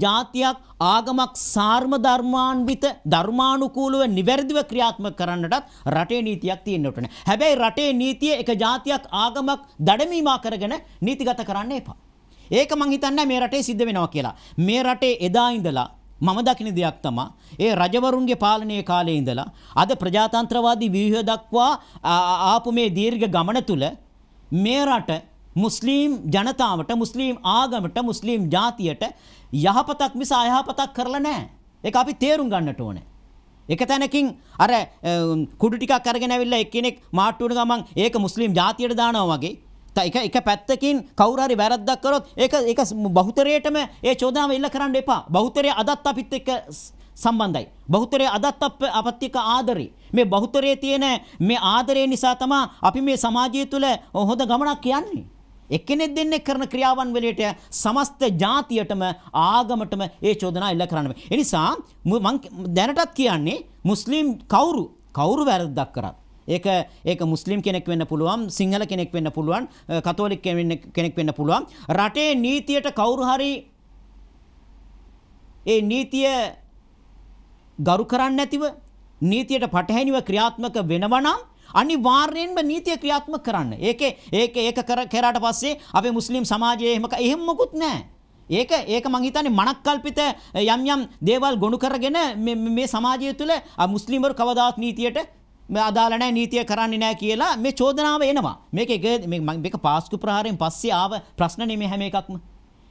ජාතියක් ආගමක් සාර්ම ධර්මාන්විත ධර්මානුකූලව නිවැරදිව ක්‍රියාත්මක කරන්නටත් රටේ නීතියක් තියෙන්න ඕනේ. හැබැයි රටේ නීතිය එක ජාතියක් ආගමක් දඩමීමා කරගෙන නීතිගත කරන්න එපා. ඒක මං හිතන්නේ මේ රටේ සිද්ධ වෙනවා කියලා. මේ රටේ එදා ඉඳලා මම දකින දෙයක් තමා ඒ රජවරුන්ගේ පාලනයේ කාලේ ඉඳලා අද ප්‍රජාතන්ත්‍රවාදී ව්‍යුහය දක්වා ආපු මේ දීර්ඝ ගමන තුල මේ රට මුස්ලිම් ජනතාවට මුස්ලිම් ආගමට මුස්ලිම් ජාතියට යහපතක් මිස අයහපතක් කරලා නැහැ. ඒක අපි තේරුම් ගන්නට ඕනේ. එක තැනකින් අර කුඩු ටිකක් අරගෙන ඇවිල්ලා එක්කෙනෙක් මාට්ටු වෙන ගමන් ඒක මුස්ලිම් ජාතියට දානවා වගේ එක එක පැත්තකින් කවුරු හරි වැරද්දක් කරොත් ඒක ඒක බහුතරයටම ඒ චෝදනාව ඉල්ල කරන්න එපා. බහුතරය අදත් අපිත් එක්ක සම්බන්ධයි. බහුතරයේ අදත් අපත් එක්ක ආදරේ. මේ බහුතරයේ තියෙන මේ ආදරේ නිසා තමයි අපි මේ සමාජය තුළ හොඳ ගමනක් යන්නේ. එක්කෙනෙක් දෙන්නෙක් කරන ක්‍රියාවන් වලට සමස්ත ජාතියටම ආගමටම ඒ චෝදනා ඉල්ල කරන්න බෑ. ඒ නිසා මම දැනටත් කියන්නේ මුස්ලිම් කවුරු කවුරු වැරද්දක් කරත් ඒක ඒක මුස්ලිම් කෙනෙක් වෙන්න පුළුවන් සිංහල කෙනෙක් වෙන්න පුළුවන් කතෝලික කෙනෙක් වෙන්න පුළුවන් රටේ නීතියට කවුරු හරි ඒ නීතිය ගරු කරන්නේ නැතිව නීතියට පටහැනිව ක්‍රියාත්මක වෙනවා නම් අනිවාර්යෙන්ම නීතිය ක්‍රියාත්මක කරන්න. ඒකේ ඒක ඒක කරාට පස්සේ අපේ මුස්ලිම් සමාජයේ එහෙම එහෙම මොකුත් නැහැ. ඒක ඒක මං හිතන්නේ මනක්කල්පිත යම් යම් දේවල් ගොනු කරගෙන මේ සමාජය තුළ මුස්ලිම්වරු කවදාවත් නීතියට අදාල නැහැ නීතිය කරන්නේ නැහැ කියලා මේ චෝදනාව එනවා. මේක එක මේක පාස්කු ප්‍රහාරයෙන් පස්සේ ආව ප්‍රශ්න නෙමෙයි හැම එකක්ම.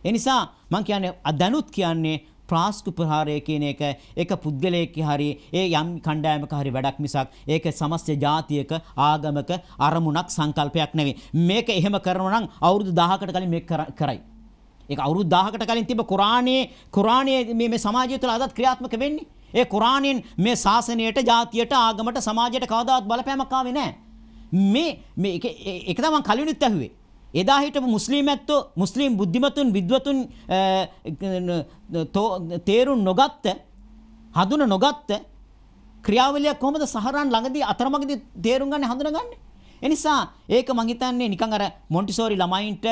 ඒ නිසා මම කියන්නේ අදනුත් කියන්නේ ප්‍රාස්කු ප්‍රහාරය කියන එක එක පුද්ගලයෙක් හරි ඒ යම් කණ්ඩායමක හරි වැඩක් මිසක් ඒක සමස්ත ජාතියක ආගමක අරමුණක් සංකල්පයක් නෙවෙයි. මේක එහෙම කරනවා නම් අවුරුදු 1000කට කලින් මේක කරයි. ඒක අවුරුදු 1000කට කලින් තිබ්බ කුරාණයේ කුරාණයේ මේ සමාජය තුළ අදත් ක්‍රියාත්මක වෙන්නේ. ඒ කුරාණයෙන් මේ ශාසනයට, ජාතියට, ආගමට, සමාජයට කවදාවත් බලපෑමක් ආවේ නැහැ. මේ මේ ඒක තමයි මම කලිනුත් ඇහුවේ. එදා හිටපු මුස්ලිම් ඇත්තෝ මුස්ලිම් බුද්ධිමතුන් විද්වතුන් තේරුම් නොගත්ත හඳුන නොගත්ත ක්‍රියාවලිය කොහොමද සහරන් ළඟදී අතරමඟදී තේරුම් ගන්න හඳුනගන්නේ? ඒ නිසා ඒක මං හිතන්නේ නිකන් අර මොන්ටිසෝරි ළමයින්ට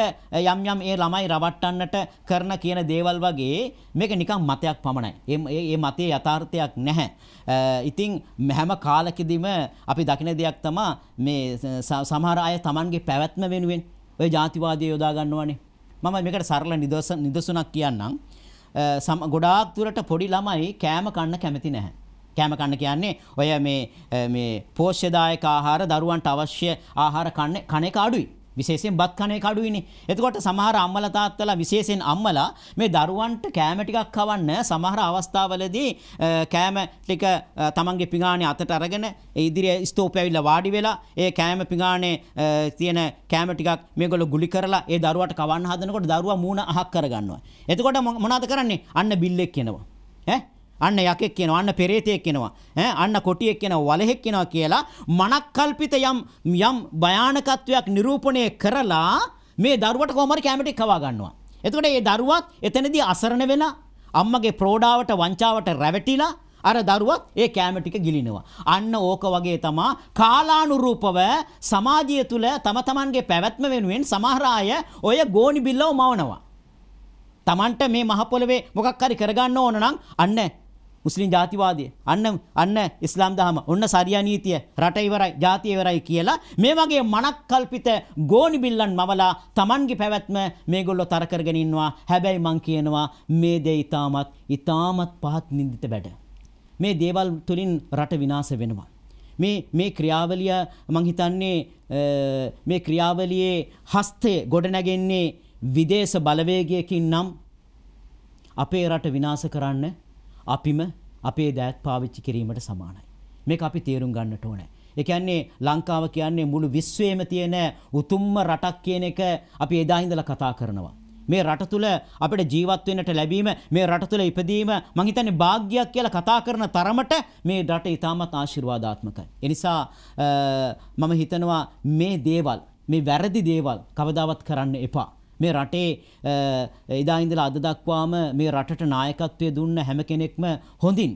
යම් යම් ඒ ළමයි රවට්ටන්නට කරන කියන දේවල් වගේ මේක නිකන් මතයක් පමණයි. ඒ ඒ මතයේ යථාර්ථයක් නැහැ. ඉතින් හැම කාලකෙදිම අපි දකින දෙයක් තමයි මේ සමහර අය Tamanගේ පැවැත්ම වෙනුවෙන් ඔය ಜಾතිවාදය යොදා ගන්නවානේ. මම මේකට සරල නිදසුනක් කියන්නම්. ගොඩාක් දුරට පොඩි ළමයි කෑම කන්න කැමති නැහැ. කෑම කන්න කියන්නේ ඔය මේ මේ පෝෂ්‍යදායක ආහාර දරුවන්ට අවශ්‍ය ආහාර කන්නේ කන එක අඩුයි. විශේෂයෙන් බත් කන එක අඩුයිනේ. එතකොට සමහර අම්මලා තාත්තලා විශේෂයෙන් අම්මලා මේ දරුවන්ට කෑම ටිකක් කවන්න සමහර අවස්ථාවලදී කෑම ටික තමන්ගේ පිඟානේ අතට අරගෙන ඉදිරිය ස්තූපය ඇවිල්ලා වාඩි වෙලා ඒ කෑම පිඟානේ තියෙන කෑම ටිකක් මේගොල්ලෝ ගුලි කරලා ඒ දරුවාට කවන්න හදනකොට දරුවා මූණ අහක් කරගන්නවා. එතකොට මොනවද කරන්නේ? අන්න බිල් එක කියනවා. ඈ අන්න යකෙක් කියනවා අන්න පෙරේතයෙක් කියනවා ඈ අන්න කොටියෙක් කියනවා වලහෙක් කියනවා කියලා මනක්කල්පිත යම් යම් භයානකත්වයක් නිරූපණය කරලා මේ දරුවට කොහොම හරි කැමරට කවා ගන්නවා. එතකොට මේ දරුවත් එතනදී අසරණ වෙලා අම්මගේ ප්‍රෝඩාවට වංචාවට රැවටිලා අර දරුවත් ඒ කෑම ටික ගිලිනවා. අන්න ඕක වගේ තමා කාලානුරූපව සමාජය තුල තම තමන්ගේ පැවැත්ම වෙනුවෙන් සමහර අය ඔය ගෝනි බිල්ලව මවනවා. තමන්ට මේ මහ පොළවේ මොකක් හරි කරගන්න ඕන නම් අන්න මුස්ලිම් ජාතිවාදය. අන්න අන්න ඉස්ලාම් දහම. ඔන්න සරියා නීතිය. රට ඉවරයි, ජාතිය ඉවරයි කියලා මේ වගේ මනක්කල්පිත ගෝණි බිල්ලන් මවලා Tamanගේ පැවැත්ම මේගොල්ලෝ තර කරගෙන ඉන්නවා. හැබැයි මං කියනවා මේ දේ ඊටමත් ඊටමත් පහත් නිඳිත වැඩ. මේ දේවල් තුලින් රට විනාශ වෙනවා. මේ මේ ක්‍රියාවලිය මං හිතන්නේ මේ ක්‍රියාවලියේ හස්තය ගොඩනැගෙන්නේ විදේශ බලවේගයකින් නම් අපේ රට විනාශ කරන්න අපිම අපේ දෑත් පාවිච්චි කිරීමට සමානයි. මේක අපි තේරුම් ගන්නට ඕනේ. ඒ කියන්නේ ලංකාව කියන්නේ මුළු විශ්වයේම තියෙන උතුම්ම රටක් කියන එක අපි එදා ඉඳලා කතා කරනවා. මේ රට තුල අපිට ජීවත් වෙන්නට ලැබීම මේ රට තුල ඉපදීම මං හිතන්නේ වාග්යක් කියලා කතා කරන තරමට මේ රට ඊටමත් ආශිර්වාදාත්මකයි. ඒ නිසා මම හිතනවා මේ දේවල් මේ වැරදි දේවල් කවදාවත් කරන්න එපා. මේ රටේ එදා ඉඳලා අද දක්වාම මේ රටට නායකත්වය දුන්න හැම කෙනෙක්ම හොඳින්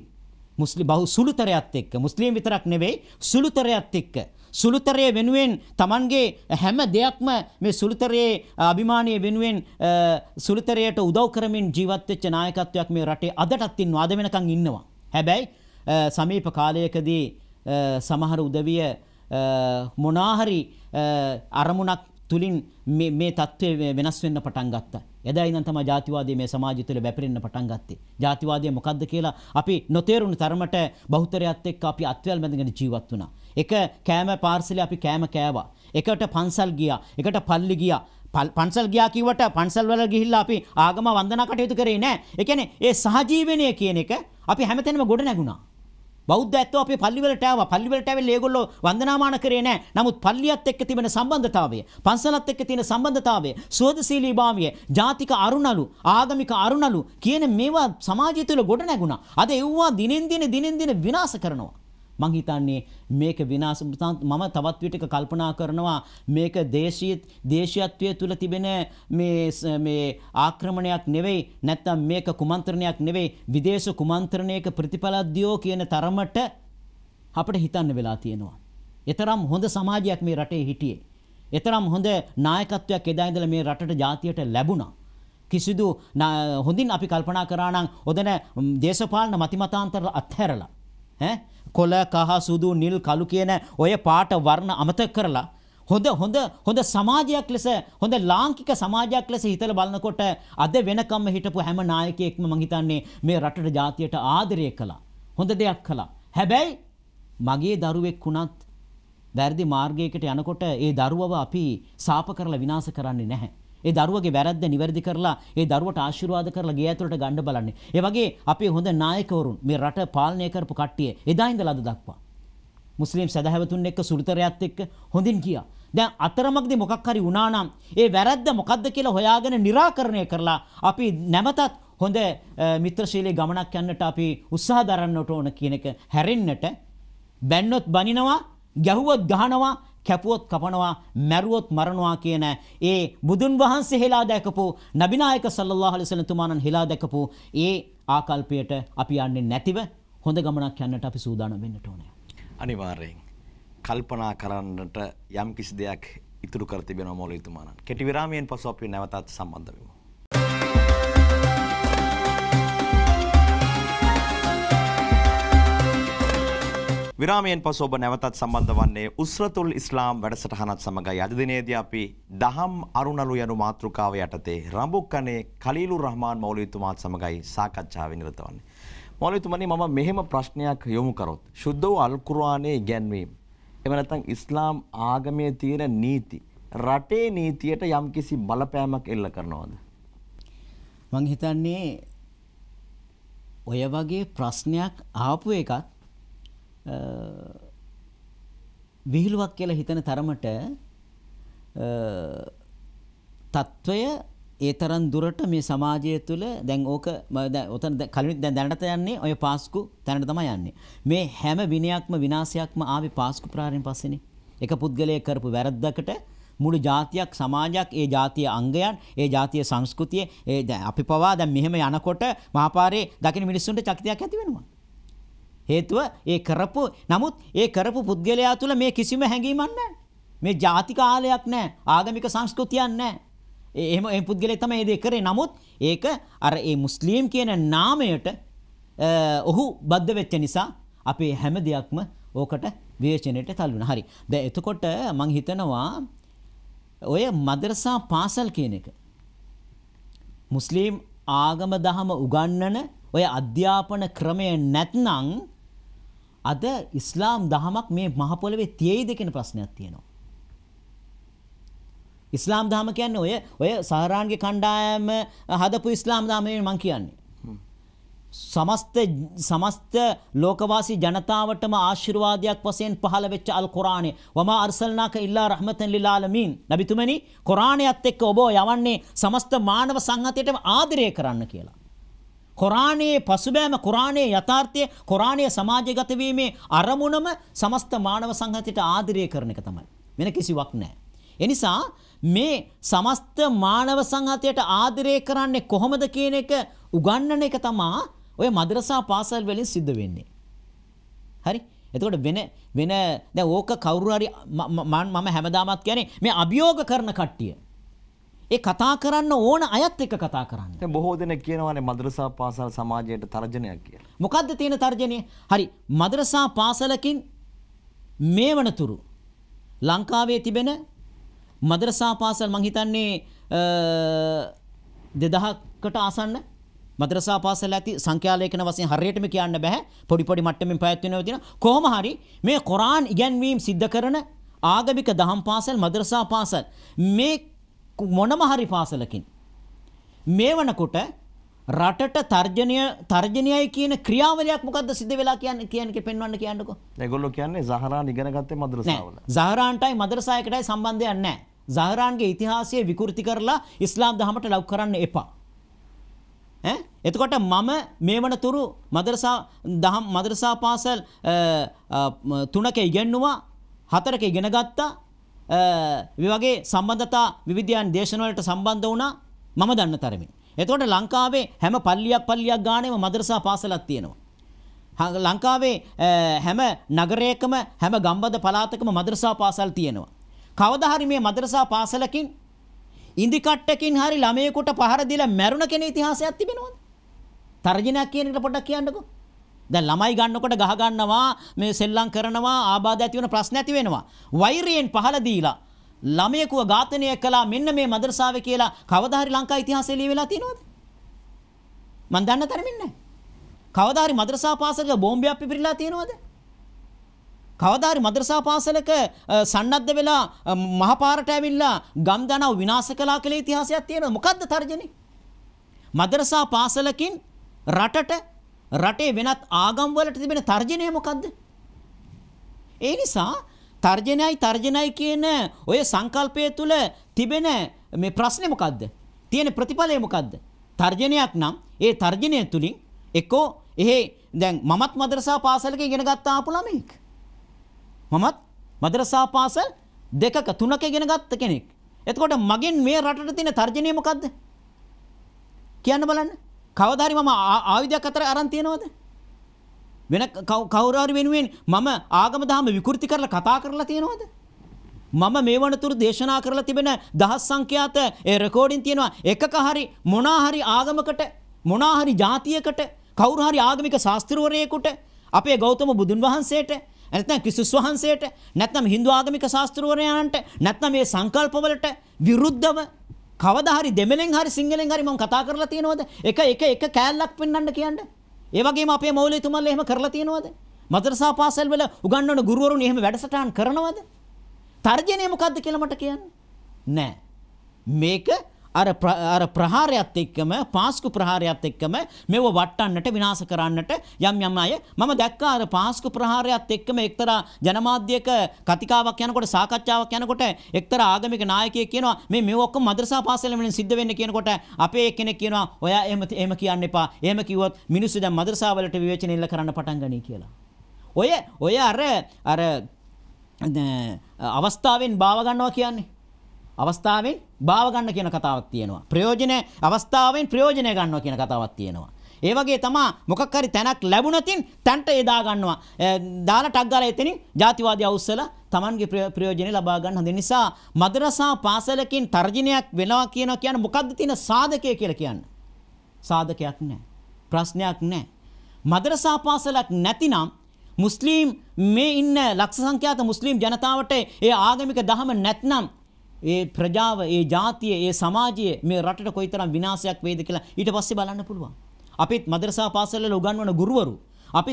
මුස්ලි බහු සුළුතරයත් එක්ක මුස්ලිම් විතරක් නෙවෙයි සුළුතරයත් එක්ක සුළුතරය වෙනුවෙන් Tamanගේ හැම දෙයක්ම මේ සුළුතරයේ අභිමානය වෙනුවෙන් සුළුතරයට උදව් කරමින් ජීවත් වෙච්ච නායකත්වයක් මේ රටේ අදටත් ඉන්නවා අද වෙනකන් ඉන්නවා හැබැයි සමීප කාලයකදී සමහර උදවිය මොනාහරි අරමුණක් තුලින් මේ මේ தત્ත්වය වෙනස් වෙන්න පටන් ගත්තා. එදා ඉඳන් තමයි ජාතිවාදය මේ සමාජය තුළ බැපරෙන්න පටන් ගත්තේ. ජාතිවාදය මොකද්ද කියලා අපි නොතේරුණු තරමට බහුතරයත් එක්ක අපි අත්වැල් බැඳගෙන ජීවත් වුණා. එක කෑම පාර්සලේ අපි කෑම කෑවා. එකට පන්සල් ගියා. එකට පල්ලි ගියා. පන්සල් ගියා කිව්වට පන්සල් වල ගිහිල්ලා අපි ආගම වන්දනා කටයුතු කරේ නැහැ. ඒ කියන්නේ ඒ සහජීවනය කියන එක අපි හැමතැනම ගොඩ නැගුණා. බෞද්ධ ඇත්තෝ අපේ පල්ලිවලට ආවා. පල්ලිවලට ඇවිල්ලා ඒගොල්ලෝ වන්දනාමාන කරේ නැහැ. නමුත් පල්ලියත් එක්ක තිබෙන සම්බන්ධතාවය, පන්සලත් එක්ක තියෙන සම්බන්ධතාවය, සුවදශීලී භාවය, ජාතික අරුණලු, ආගමික අරුණලු කියන මේවා සමාජය තුළ ගොඩ නැගුණා. අද ඒවා දිනෙන් දින දිනෙන් දින විනාශ කරනවා. මං හිතන්නේ මේක විනාශ මම තවත් විටක කල්පනා කරනවා මේක දේශීය දේශීයත්වයේ තුල තිබෙන මේ මේ ආක්‍රමණයක් නෙවෙයි නැත්නම් මේක කුමන්ත්‍රණයක් නෙවෙයි විදේශ කුමන්ත්‍රණයක ප්‍රතිඵලද්‍යෝ කියන තරමට අපිට හිතන්න වෙලා තියෙනවා. ඒතරම් හොඳ සමාජයක් මේ රටේ හිටියේ. ඒතරම් හොඳ නායකත්වයක් එදා ඉඳලා මේ රටට ජාතියට ලැබුණා. කිසිදු හොඳින් අපි කල්පනා කරා නම් ඔතන දේශපාලන මතිමතාන්තර අත්හැරලා ඈ කොළ කහ සුදු නිල් කළු කියන ඔය පාට වර්ණ අමතක කරලා හොඳ හොඳ හොඳ සමාජයක් ලෙස හොඳ ලාංකික සමාජයක් ලෙස හිතලා බලනකොට අද වෙනකම්ම හිටපු හැම නායකයෙක්ම මං හිතන්නේ මේ රටට ජාතියට ආදරය කළා. හොඳ දෙයක් කළා. හැබැයි මගේ දරුවෙක් වුණත් වැරදි මාර්ගයකට යනකොට ඒ දරුවව අපි සාප කරලා විනාශ කරන්නේ නැහැ. ඒ දරුවගේ වැරද්ද නිවැරදි කරලා ඒ දරුවට ආශිර්වාද කරලා ගේ ඇතුළට ගන්න බලන්නේ. ඒ වගේ අපේ හොඳ නායකවරුන් මේ රට පාලනය කරපු කට්ටිය එදා ඉඳලා අද දක්වා මුස්ලිම් සදහැවතුන් එක්ක සුළුතරයත් එක්ක හොඳින් ගියා. දැන් අතරමඟදී මොකක් හරි වුණා නම් ඒ වැරද්ද මොකද්ද කියලා හොයාගෙන निराකරණය කරලා අපි නැවතත් හොඳ මිත්‍රශීලී ගමනක් යන්නට අපි උත්සාහ දරන්නට ඕන කියන එක හැරෙන්නට බැන්නොත් බනිනවා ගැහුවොත් ගහනවා කැපුවොත් කපනවා මැරුවොත් මරනවා කියන ඒ බුදුන් වහන්සේලා දැකපු නබිනායක සල්ලල්ලාහු අලයිහි වසල්ලම් තුමාණන් හිලා දැකපු ඒ ආකල්පයට අපි යන්නේ නැතිව හොඳ ගමනක් යන්නට අපි සූදානම් වෙන්න ඕනේ. අනිවාර්යෙන් කල්පනා කරන්නට යම් කිසි දෙයක් ඉතුරු කර තිබෙනවා මौलවිතුමාණන්. කෙටි විරාමයෙන් පසු අපි නැවතත් සම්බන්ධ වෙමු. විරාමයෙන් පසු ඔබ නැවතත් සම්බන්ධ වන්නේ උස්රතුල් ඉස්ලාම් වැඩසටහනත් සමගයි. අද දිනේදී අපි දහම් අරුණලු යනු මාතෘකාව යටතේ රඹුක්කනේ කලීලු රහමාන් මෞලවිතුමාත් සමගයි සාකච්ඡාවේ නිරත වන්නේ. මෞලවිතුමනි මම මෙහෙම ප්‍රශ්නයක් යොමු කරොත් සුද්ධ වූ අල් කුර්ආනයේ ඉගැන්වීම එහෙම නැත්නම් ඉස්ලාම් ආගමේ තියෙන නීති රටේ නීතියට යම්කිසි බලපෑමක් එල්ල කරනවද? මං හිතන්නේ ඔය වගේ ප්‍රශ්නයක් ආපු එකත් විහිළුවක් කියලා හිතන තරමට තත්වය ඒ තරම් දුරට මේ සමාජය තුළ දැන් ඕක ඔතන කලින් දැන් දැනට යන්නේ ඔය පාස්කු තැනට තමයි යන්නේ. මේ හැම විනයක්ම විනාශයක්ම ආවේ පාස්කු ප්‍රහාරයෙන් පස්සේනේ. එක පුද්ගලයෙක් කරපු වැරද්දකට මුළු ජාතියක් සමාජයක් ඒ ජාතිය අංගයන් ඒ ජාතිය සංස්කෘතිය ඒ අපි පවා දැන් මෙහෙම යනකොට මහපාරේ දකින මිනිස්සුන්ට චකිතයක් ඇති වෙනවා. හේතුව ඒ කරපු නමුත් ඒ කරපු පුද්ගලයා තුළ මේ කිසිම හැඟීමක් නැහැ. මේ ජාතික ආලයක් නැහැ. ආගමික සංස්කෘතියක් නැහැ. එහෙම ඒ පුද්ගලයා තමයි ඒ දේ කරේ. නමුත් ඒක අර ඒ මුස්ලිම් කියන නාමයට ඔහු බද්ධ වෙච්ච නිසා අපේ හැම දෙයක්ම ඕකට විවේචනයට තල් වුණා. හරි. දැන් එතකොට මම හිතනවා ඔය මදරසා පාසල් කියන එක මුස්ලිම් ආගම දහම උගන්නන ඔය අධ්‍යාපන ක්‍රමය නැත්නම් අද ඉස්ලාම් දහමක් මේ මහ පොළවේ තියෙයිද කියන ප්‍රශ්නයක් තියෙනවා. ඉස්ලාම් දහම කියන්නේ ඔය ඔය සහරාන්ගේ කණ්ඩායම හදපු ඉස්ලාම් දහමේ මම කියන්නේ. සමස්ත සමස්ත ලෝකවාසී ජනතාවටම ආශිර්වාදයක් වශයෙන් පහළ වෙච්ච අල් කුරානය. වමා අර්සල්නාක ඉල්ලා රහමතන් ලිල් ආලමීන්. නබිතුමනි කුරානයත් එක්ක ඔබ යවන්නේ සමස්ත මානව සංහතියටම ආදරය කරන්න කියලා. කොරානයේ පසුබෑම කොරානයේ යථාර්ථය කොරානයේ සමාජගත වීමේ අරමුණම සමස්ත මානව සංහතියට ආදරය කරන එක තමයි. වෙන කිසිවක් නැහැ. එනිසා මේ සමස්ත මානව සංහතියට ආදරය කරන්නේ කොහොමද කියන එක උගන්වන එක තමා ඔය මදරසා පාසල් වලින් සිද්ධ වෙන්නේ. හරි? එතකොට වෙන වෙන දැන් ඕක කවුරු හරි මම හැමදාමත් කියන්නේ මේ අභියෝග කරන කට්ටිය ඒ කතා කරන්න ඕන අයත් එක්ක කතා කරන්න. දැන් බොහෝ දෙනෙක් කියනවානේ මද්‍රසා පාසල් සමාජයට තර්ජනයක් කියලා. මොකද්ද තියෙන තර්ජනය? හරි මද්‍රසා පාසලකින් මේ වනතුරු ලංකාවේ තිබෙන මද්‍රසා පාසල් මං හිතන්නේ 2000කට ආසන්න මද්‍රසා පාසල ඇති සංඛ්‍යාලේඛන වශයෙන් හරියටම කියන්න බෑ පොඩි පොඩි මට්ටමින් පැවැත්වෙන වෙන කොහොම හරි මේ කොරාන් ඉගැන්වීම් සිද්ධ කරන ආගමික දහම් පාසල් මද්‍රසා පාසල් මේ මොනම හරි පාසලකින් මේ වනකොට රටට තර්ජනය තර්ජනයයි කියන ක්‍රියාවලයක් මොකද සිද්ධ වෙලා කියන්නේ කියන එක පෙන්වන්න කියන්නකෝ. ඒගොල්ලෝ කියන්නේ සහරාන් ඉගෙන ගත්තේ මද්රසාවල. සහරාන්ටයි මද්රසායකටයි සම්බන්ධයක් නැහැ. සහරාන්ගේ ඉතිහාසය විකෘති කරලා ඉස්ලාම් දහමට ලව් කරන්න එපා. ඈ එතකොට මම මේ වනතුරු මද්රසා දහම් මද්රසා පාසල් තුනක ඉගෙනුවා හතරක ඉගෙන ගත්තා මේ වගේ සම්බන්ධතා විවිධයන් දේශනවලට සම්බන්ධ වුණා මම දන්න තරමින්. එතකොට ලංකාවේ හැම පල්ලියක් පල්ලියක් ගානේම මදරසා පාසලක් තියෙනවා. ලංකාවේ හැම නගරයකම හැම ගම්බද පළාතකම මදරසා පාසල් තියෙනවා. කවදා හරි මේ මදරසා පාසලකින් ඉන්දි කට්ටකින් හරි ළමයෙකුට පහර දීලා මැරුණ කෙනේ ඉතිහාසයක් තිබෙනවද? තර්ජනයක් කියන එක පොඩ්ඩක් කියන්නකෝ. දැන් ළමයි ගන්නකොට ගහ ගන්නවා මේ සෙල්ලම් කරනවා ආබාධ ඇති වෙන ප්‍රශ්න ඇති වෙනවා වෛරයෙන් පහළ දීලා ළමයෙකුව ඝාතනය කළා මෙන්න මේ මදර්සාවේ කියලා කවදා හරි ලංකා ඉතිහාසයේ ලියවිලා තියෙනවද මම දන්න තරමින් නැහැ කවදා හරි මදර්සා පාසලක බෝම්බයක් පිපිරලා තියෙනවද කවදා හරි මදර්සා පාසලක සන්නද්ධ වෙලා මහපාරට ඇවිල්ලා ගම්දනව විනාශ කළා කියලා ඉතිහාසයක් තියෙනවද මොකද්ද තර්ජනේ මදර්සා පාසලකින් රටට රටේ වෙනත් ආගම් වලට තිබෙන තර්ජනය මොකද්ද? ඒ නිසා තර්ජනයයි තර්ජනයයි කියන ඔය සංකල්පය තුල තිබෙන මේ ප්‍රශ්නේ මොකද්ද? තියෙන ප්‍රතිඵලය මොකද්ද? තර්ජනයක් නම් ඒ තර්ජනය තුලින් එක්කෝ එහෙ දැන් මමත් මදරසා පාසලක ඉගෙන ගත්ත ආපු ළමෙක්. මමත් මදරසා පාසල් දෙකක තුනක ඉගෙන ගත්ත කෙනෙක්. එතකොට මගෙන් මේ රටට තියෙන තර්ජනය මොකද්ද? කියන්න බලන්න. කවදාරි මම ආයුධයක් අතර අරන් තියනවද? වෙන කවුරු හරි වෙනුවෙන් මම ආගම දහම විකෘති කරලා කතා කරලා තියනවද? මම මේ වනතුරු දේශනා කරලා තිබෙන දහස් සංඛ්‍යාත ඒ රෙකෝඩින් තියෙනවා එකක හරි මොනා හරි ආගමකට මොනා හරි ජාතියකට කවුරු හරි ආගමික ශාස්ත්‍රවරයෙකුට අපේ ගෞතම බුදුන් වහන්සේට නැත්නම් කිසිස් වහන්සේට නැත්නම් Hindu ආගමික ශාස්ත්‍රවරයාන්ට නැත්නම් මේ සංකල්පවලට විරුද්ධව කවදා හරි දෙමළෙන් හරි සිංහලෙන් හරි මම කතා කරලා තියෙනවද? එක එක එක කෑල්ලක් පෙන්වන්න කියන්න. ඒ වගේම අපේ මෞලවිතුමන්ලා එහෙම කරලා තියෙනවද? මදරසා පාසල් වල උගන්වන ගුරුවරුන් එහෙම වැඩසටහන් කරනවද? තර්ජනය මොකද්ද කියලා මට කියන්න. නෑ. මේක අර අර ප්‍රහාරයත් එක්කම පාස්කු ප්‍රහාරයත් එක්කම මෙව වටන්නට විනාශ කරන්නට යම් යම් අය මම දැක්කා අර පාස්කු ප්‍රහාරයත් එක්කම එක්තරා ජනමාධ්‍යයක කතිකාවක් යනකොට සාකච්ඡාවක් යනකොට එක්තරා ආගමික නායකයෙක් කියනවා මේ මේ ඔක්කොම මද්‍රසා පාසල වලින් සිද්ධ වෙන්නේ කියනකොට අපේ එක්කෙනෙක් කියනවා ඔයා එහෙම එහෙම කියන්න එපා එහෙම කිව්වොත් මිනිස්සු දැන් මද්‍රසා වලට විවේචන ඉල්ල කරන්න පටන් ගනී කියලා ඔය ඔය අර අර අවස්ථාවෙන් බාව ගන්නවා කියන්නේ අවස්ථාවෙන් බාව ගන්න කියන කතාවක් තියෙනවා. ප්‍රයෝජන අවස්ථාවෙන් ප්‍රයෝජනය ගන්නවා කියන කතාවක් තියෙනවා. ඒ වගේ තමා මොකක් හරි තැනක් ලැබුණතින් තැන්ට එදා ගන්නවා. දාලා ටක් ගාලා එතනින් ජාතිවාදී අවුස්සලා Tamanගේ ප්‍රයෝජනේ ලබා ගන්න හඳ නිසා මදරසා පාසලකින් තර්ජනයක් වෙනවා කියනවා කියන්නේ මොකද්ද තියෙන සාධකය කියලා කියන්නේ. සාධකයක් නැහැ. ප්‍රශ්නයක් නැහැ. මදරසා පාසලක් නැතිනම් මුස්ලිම් මේ ඉන්න ලක්ෂ සංඛ්‍යාත මුස්ලිම් ජනතාවට ඒ ආගමික දහම නැත්නම් ඒ ප්‍රජාව, ඒ ජාතිය, ඒ සමාජය මේ රටට කොයිතරම් විනාශයක් වේද කියලා ඊට පස්සේ බලන්න පුළුවන්. අපිත් මදරසා පාසල්වල උගන්වන ගුරුවරු, අපි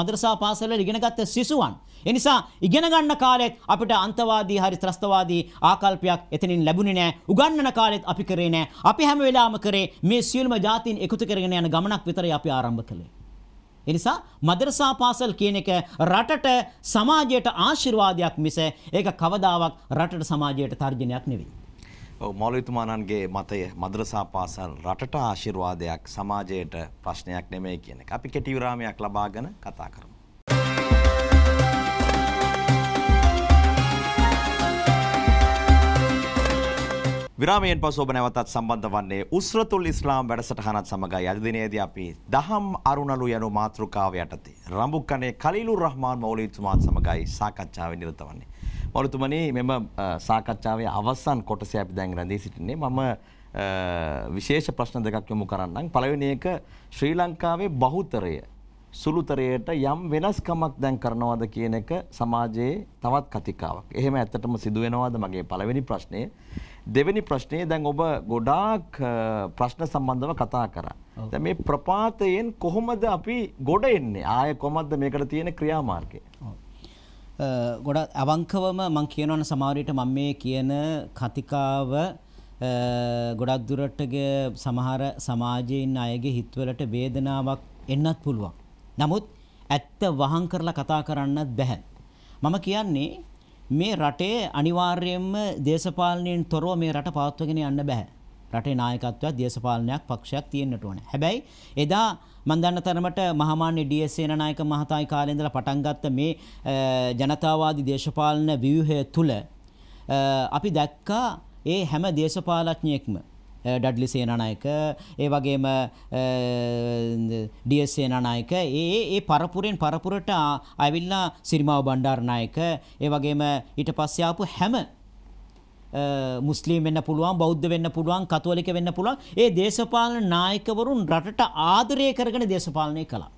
මදරසා පාසල්වල ඉගෙනගත්ත සිසුවන්. ඒ නිසා ඉගෙන ගන්න කාලෙත් අපිට අන්තවාදී හරි ත්‍රස්තවාදී ආකල්පයක් එතනින් ලැබුණේ නැහැ. උගන්වන කාලෙත් අපි කරේ නැහැ. අපි හැම වෙලාවම කරේ මේ සියලුම ජාතීන් එකතු කරගෙන යන ගමනක් විතරයි අපි ආරම්භ කළේ. එනිසා මදරසා පාසල් කියන එක රටට සමාජයට ආශිර්වාදයක් මිස ඒක කවදාවක් රටට සමාජයට තර්ජනයක් නෙවෙයි. මෞලිතුමාණන්ගේ මතය මදරසා පාසල් රටට ආශිර්වාදයක් සමාජයට ප්‍රශ්නයක් නෙමෙයි කියන එක. අපි කෙටි විරාමයක් ලබාගෙන කතා කරමු. විරාමයෙන් පසුව නැවතත් සම්බන්ධ වන්නේ උස්රතුල් ඉස්ලාම් වැඩසටහනත් සමගයි අද දිනේදී අපි දහම් අරුණලු යනු මාතෘකාව යටතේ රඹුකනේ කලීලුර් රහ්මාන් මෞලීතුමාත් සමගයි සාකච්ඡාවේ නිරත වන්නේ. මෞලීතුමනි මෙම සාකච්ඡාවේ අවසන් කොටස අපි දැන් රැඳී සිටින්නේ මම විශේෂ ප්‍රශ්න දෙකක් යොමු කරන්නම්. පළවෙනි එක ශ්‍රී ලංකාවේ බහුතරය සුළුතරයට යම් වෙනස්කමක් දැන් කරනවද කියන එක සමාජයේ තවත් කතිකාවක්. එහෙම ඇත්තටම සිදු වෙනවද මගේ පළවෙනි ප්‍රශ්නේ. දෙවෙනි ප්‍රශ්නය දැන් ඔබ ගොඩාක් ප්‍රශ්න සම්බන්ධව කතා කරා. දැන් මේ ප්‍රපාතයෙන් කොහොමද අපි ගොඩ එන්නේ? ආය කොහොමද මේකට තියෙන ක්‍රියාමාර්ගය? ගොඩ අවංකවම මං කියනවන සමහරවිට මම මේ කියන කතිකාව ගොඩක් දුරට සමහර සමාජයේ ඉන්න අයගේ හිතවලට වේදනාවක් එන්නත් පුළුවන්. නමුත් ඇත්ත වහන් කරලා කතා කරන්නත් බැහැ. මම කියන්නේ මේ රටේ අනිවාර්යයෙන්ම දේශපාලනයෙන් තොරව මේ රට පවත්වගෙන යන්න බෑ. රටේ නායකත්වයක් දේශපාලනයක් පක්ෂයක් තියෙන්නට ඕනේ. හැබැයි එදා මම දන්න තරමට මහමාන්‍ය ඩී.එස්. සේනනායක මහතායි කාලේ ඉඳලා පටන් ගත්ත මේ ජනතාවාදී දේශපාලන ව්‍යුහය තුල අපි දැක්කා ඒ හැම දේශපාලඥයෙක්ම ඩඩ්ලි eh, සේනනායක ඒ වගේම ඩියස් eh, සේනනායක ඒ ඒ පරපුරෙන් පරපුරට ඇවිල්ලා සිරිමාව බණ්ඩාරනායක ඒ වගේම ඊට පස්සේ ආපු හැම eh, මුස්ලිම් වෙන්න පුළුවන් බෞද්ධ වෙන්න පුළුවන් කතෝලික වෙන්න පුළුවන් ඒ දේශපාලන නායකවරුන් රටට ආදරය කරගෙන දේශපාලනය කළා.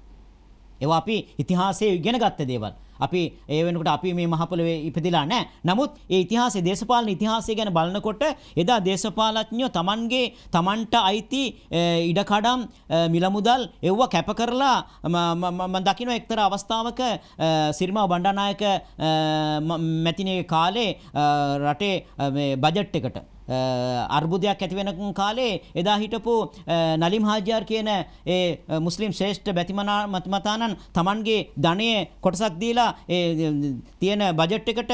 ඒවා අපි ඉතිහාසයේ ඉගෙන ගත්ත දේවල්. අපි ඒ වෙනකොට අපි මේ මහපොළවේ ඉපදිලා නැහැ. නමුත් ඒ ඉතිහාසයේ දේශපාලන ඉතිහාසය ගැන බලනකොට එදා දේශපාලඥයෝ Tamanගේ Tamanට අයිති ඉඩකඩම් මිලමුදල් එව්වා කැප කරලා මම දකින්න එක්තරා අවස්ථාවක සිරිමා බණ්ඩානායක මැතිණියේ කාලේ රටේ මේ බජට් එකට අර්බුදයක් ඇති වෙන කාලේ එදා හිටපු නලිම් හාජියාර් කියන ඒ මුස්ලිම් ශ්‍රේෂ්ඨ බැතිමනා මතමතානන් Tamanගේ ධනය කොටසක් දීලා ඒ තියෙන බජට් එකට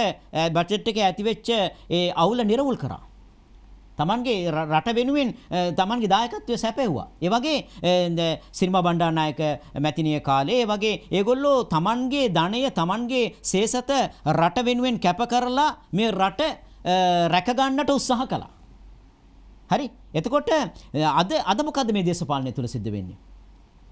බජට් එකේ ඇතිවෙච්ච ඒ අවුල නිරවුල් කරා. තමන්ගේ රට වෙනුවෙන් තමන්ගේ දායකත්වය සැපෙව්වා. ඒ වගේ සිරිමා බණ්ඩාරනායක මැතිණිය කාලේ ඒ වගේ ඒගොල්ලෝ තමන්ගේ ධනය තමන්ගේ සේසත රට වෙනුවෙන් කැප කරලා මේ රට රැකගන්නට උත්සාහ කළා. හරි. එතකොට අද අද මොකද මේ දේශපාලනය තුල සිද්ධ වෙන්නේ?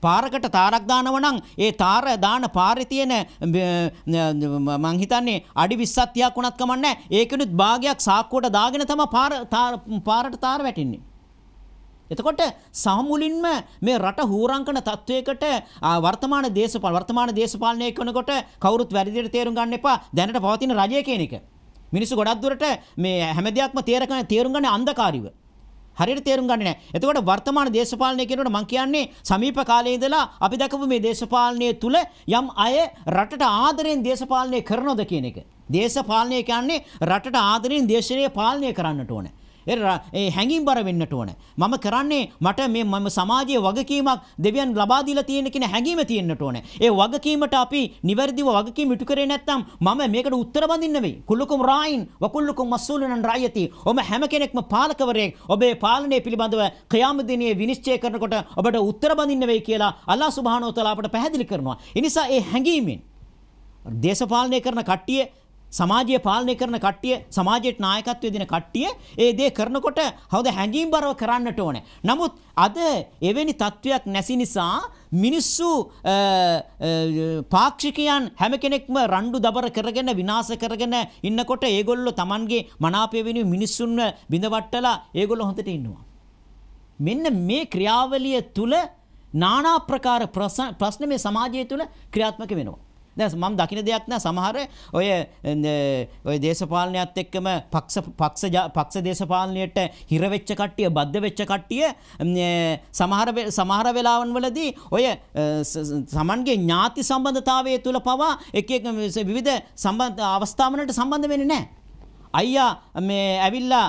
පාරකට තාරක් දානව නම් ඒ තාර දාන පාරේ තියෙන මං හිතන්නේ අඩි 20ක් 30ක් වුණත් කමන්නේ ඒකිනුත් භාගයක් සාක්කුවට දාගෙන තමයි පාර පාරට තාර වැටෙන්නේ. එතකොට සමුලින්ම මේ රට හූරංකන තත්වයකට වර්තමාන දේශපාලන වර්තමාන දේශපාලනය කරනකොට කවුරුත් වැරදියට තේරුම් ගන්න එපා දැනට පවතින රජය කියන එක. මිනිස්සු ගොඩක් දුරට මේ හැම දෙයක්ම තේරගන්න තේරුම් ගන්න අන්ධකාරීව. හරියට තේරුම් ගන්නේ නැහැ. එතකොට වර්තමාන දේශපාලනය කියනකොට මම කියන්නේ සමීප කාලයේ ඉඳලා අපි දැකපු මේ දේශපාලනය තුල යම් අය රටට ආදරෙන් දේශපාලනය කරනවද කියන එක. දේශපාලනය කියන්නේ රටට ආදරෙන් දේශනය පාලනය කරන්නට ඕනේ. ඒ හැඟීම් බර වෙන්නට ඕන. මම කරන්නේ මට මේ මම සමාජයේ වගකීමක් දෙවියන් ලබා දීලා තියෙන කියන හැඟීම තියෙන්නට ඕන. ඒ වගකීමට අපි නිවැරදිව වගකීම ඉටු කරේ නැත්නම් මම මේකට උත්තර බඳින්න වෙයි. කුල්ලුකුම් රායින් වකුල්ලුකුම් මස්සූලුනන් රායති. ඔබ හැම කෙනෙක්ම පාලකවරයෙක්. ඔබේ පාලනය පිළිබඳව ක්‍යාම දිනයේ විනිශ්චය කරනකොට ඔබට උත්තර බඳින්න වෙයි කියලා අල්ලාහ් සුබ්හානහු තාලා අපට පැහැදිලි කරනවා. ඒ නිසා ඒ හැඟීමෙන් දේශපාලනය කරන කට්ටිය සමාජය පාලනය කරන කට්ටිය සමාජයට නායකත්වය දෙන කට්ටිය ඒ දේ කරනකොට හවද හැඟීම් බරව කරන්නට ඕනේ. නමුත් අද එවැනි තත්ත්වයක් නැසි නිසා මිනිස්සු පාක්ෂිකයන් හැම කෙනෙක්ම රණ්ඩු දබර කරගෙන විනාශ කරගෙන ඉන්නකොට ඒගොල්ලෝ Tamanගේ මනාපය වෙනුවෙන් මිනිස්සුන්ව බිඳවට්ටලා ඒගොල්ලෝ හොඳට ඉන්නවා. මෙන්න මේ ක්‍රියාවලිය තුල নানা ප්‍රකාර ප්‍රශ්න මේ සමාජය තුල ක්‍රියාත්මක වෙනවා. දැන් මම දකින දෙයක් නෑ සමහර ඔය ඔය දේශපාලනයත් එක්කම පක්ෂ පක්ෂ පක්ෂ දේශපාලනයට හිර වෙච්ච කට්ටිය බද්ධ වෙච්ච කට්ටිය සමහර සමහර වෙලාවන් වලදී ඔය සමන්ගේ ඥාති සම්බන්ධතාවය තුල පවා එක එක විවිධ සම්බන්ධ අවස්ථාවන්ට සම්බන්ධ වෙන්නේ නැහැ. අයියා මේ ඇවිල්ලා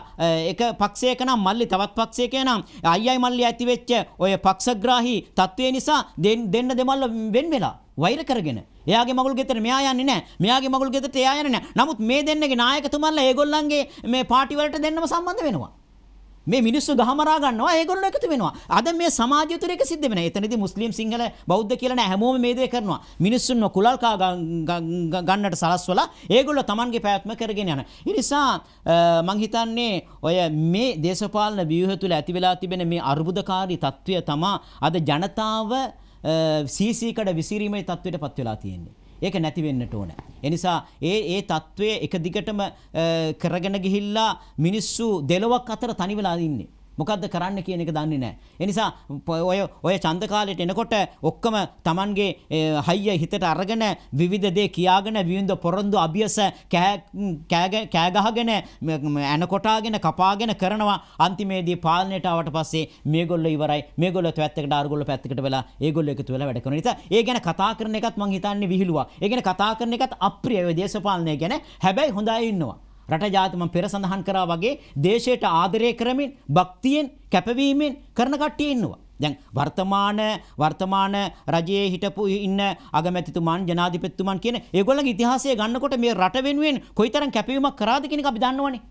එක පක්ෂයක නම් මල්ලි තවත් පක්ෂයක නම් අයියයි මල්ලි ඇති වෙච්ච ඔය පක්ෂග්‍රාහී තත්ත්වය නිසා දෙන්න දෙමල්ල වෙන් වෙලා වෛර කරගෙන එයාගේ මගුල් ගෙදර මෙයා යන්නේ නැහැ මෙයාගේ මගුල් ගෙදරට එයා යන්නේ නැහැ නමුත් මේ දෙන්නගේ නායකතුමන්ලා ඒගොල්ලන්ගේ මේ පාටි වලට දෙන්නම සම්බන්ධ වෙනවා මේ මිනිස්සු ගහමරා ගන්නවා ඒගොල්ලෝ එකතු වෙනවා අද මේ සමාජය තුළ එක සිද්ධ වෙනවා එතනදී මුස්ලිම් සිංහල බෞද්ධ කියලා නෑ හැමෝම මේ දේ කරනවා මිනිස්සුන්ව කුලල් කා ගන්නට සලස්වලා ඒගොල්ලෝ Tamanගේ පැවැත්ම කරගෙන යන නිසා මං හිතන්නේ ඔය මේ දේශපාලන ව්‍යුහ තුළ ඇති වෙලා තිබෙන මේ අර්බුදකාරී తත්වය තමයි අද ජනතාව සීසීකඩ විසිරීමේ තත්වයට පත් වෙලා තියෙන්නේ. ඒක නැති වෙන්නට ඕන. එනිසා ඒ ඒ తත්වයේ එක දිගටම කරගෙන ගිහිල්ලා මිනිස්සු දෙලොවක් අතර තනි වෙලා ඉන්නේ. මොකද්ද කරන්න කියන එක දන්නේ නැහැ. ඒ නිසා ඔය ඔය ඡන්ද කාලයට එනකොට ඔක්කොම Tamanගේ හයිය හිතට අරගෙන විවිධ දේ කියාගෙන විවිධ පොරොන්දු අභියස කෑ ගහගෙන ඇන කොටාගෙන කපාගෙන කරනවා අන්තිමේදී පාලනයට ආවට පස්සේ මේගොල්ලෝ ඉවරයි මේගොල්ලෝ පැත්තකට අරගොල්ලෝ පැත්තකට වෙලා ඒගොල්ලෝ එකතු වෙලා වැඩ කරන නිසා ඒ ගැන කතා කරන එකත් මං හිතන්නේ විහිළුවා. ඒ ගැන කතා කරන එකත් අප්‍රිය ඔය දේශපාලනය ගැන. හැබැයි හොඳයි ඉන්නවා. රට ජාති මම පෙර සඳහන් කරා වගේ දේශයට ආදරය කරමින් භක්තියෙන් කැපවීමෙන් කරන කට්ටිය ඉන්නවා. දැන් වර්තමාන වර්තමාන රජයේ හිටපු ඉන්න අගමැතිතුමන් ජනාධිපතිතුමන් කියන ඒගොල්ලන්ගේ ඉතිහාසය ගන්නකොට මේ රට වෙනුවෙන් කොයිතරම් කැපවීමක් කරාද කියන එක අපි දන්නවනේ.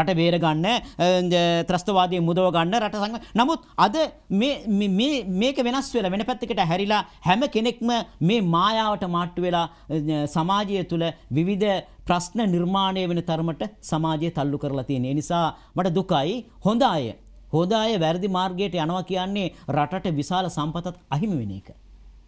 රට බේර ගන්න ත්‍රස්තවාදී මුදව ගන්න රට සංග නමුත් අද මේක වෙනස් වෙලා වෙන පැත්තකට හැරිලා හැම කෙනෙක්ම මේ මායාවට මාට්ටු වෙලා සමාජය තුළ විවිධ ප්‍රශ්න නිර්මාණය වෙන තරමට සමාජය තල්ලු කරලා තියෙන. ඒ නිසා මට දුකයි හොඳ අය හොඳ අය වැරදි මාර්ගයට යනවා කියන්නේ රටට විශාල සම්පතක් අහිමි වෙන එක.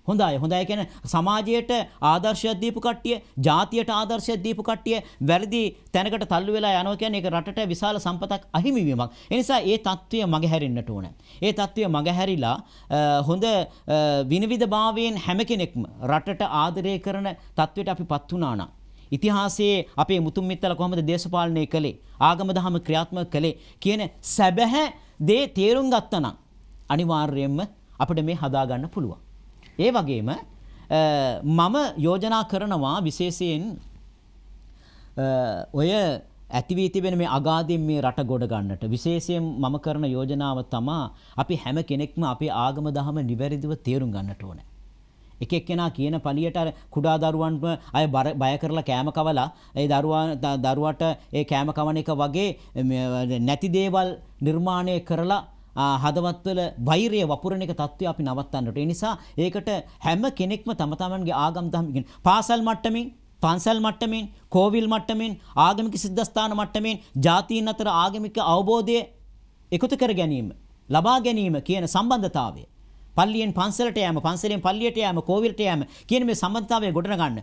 හොඳයි හොඳයි කියන්නේ සමාජයට ආදර්ශයක් දීපු කට්ටිය, ජාතියට ආදර්ශයක් දීපු කට්ටිය වැරදි තැනකට තල්ලු වෙලා යනවා කියන්නේ ඒක රටට විශාල සම්පතක් අහිමි වීමක්. ඒ නිසා ඒ தত্ত্বය මගහැරෙන්නට ඕන. ඒ தত্ত্বය මගහැරිලා හොඳ විනිවිදභාවයෙන් හැම කෙනෙක්ම රටට ආදරය කරන தত্ত্বයට අපිපත් වුණා නම් ඉතිහාසයේ අපේ මුතුන් මිත්තලා කොහොමද දේශපාලනය කළේ? ආගම දහම ක්‍රියාත්මක කළේ කියන සැබෑ දේ තේරුම් ගත්තා නම් අනිවාර්යයෙන්ම අපිට මේ හදාගන්න පුළුවන්. ඒ වගේම මම යෝජනා කරනවා විශේෂයෙන් ඔය ඇති වී තිබෙන මේ අගාධින් මේ රට ගොඩ ගන්නට විශේෂයෙන් මම කරන යෝජනාව තමා අපි හැම කෙනෙක්ම අපේ ආගම දහම නිවැරදිව තේරුම් ගන්නට ඕනේ. එක එක්කෙනා කියන පලියට අර කුඩා දරුවන්ව අය බය කරලා කෑම කවලා ඒ දරුවා දරුවට ඒ කෑම කවන එක වගේ නැති දේවල් නිර්මාණය කරලා හදවත්වල වෛරය වපුරණ එක තත්ත්වය අපි නවත්තන්නට. ඒ නිසා ඒකට හැම කෙනෙක්ම තම තමන්ගේ ආගම් දහම් ඉගෙන පාසල් මට්ටමින් පන්සල් මට්ටමින් කෝවිල් මට්ටමින් ආගමික සිද්ධස්ථාන මට්ටමින් ජාතීන් අතර ආගමික අවබෝධය එකතු කර ගැනීම ලබා ගැනීම කියන සම්බන්ධතාවය පල්ලියෙන් පන්සලට යෑම, පන්සලෙන් පල්ලියට යෑම, කෝවිලට යෑම කියන මේ සම්බන්ධතාවය ගොඩනගන්න.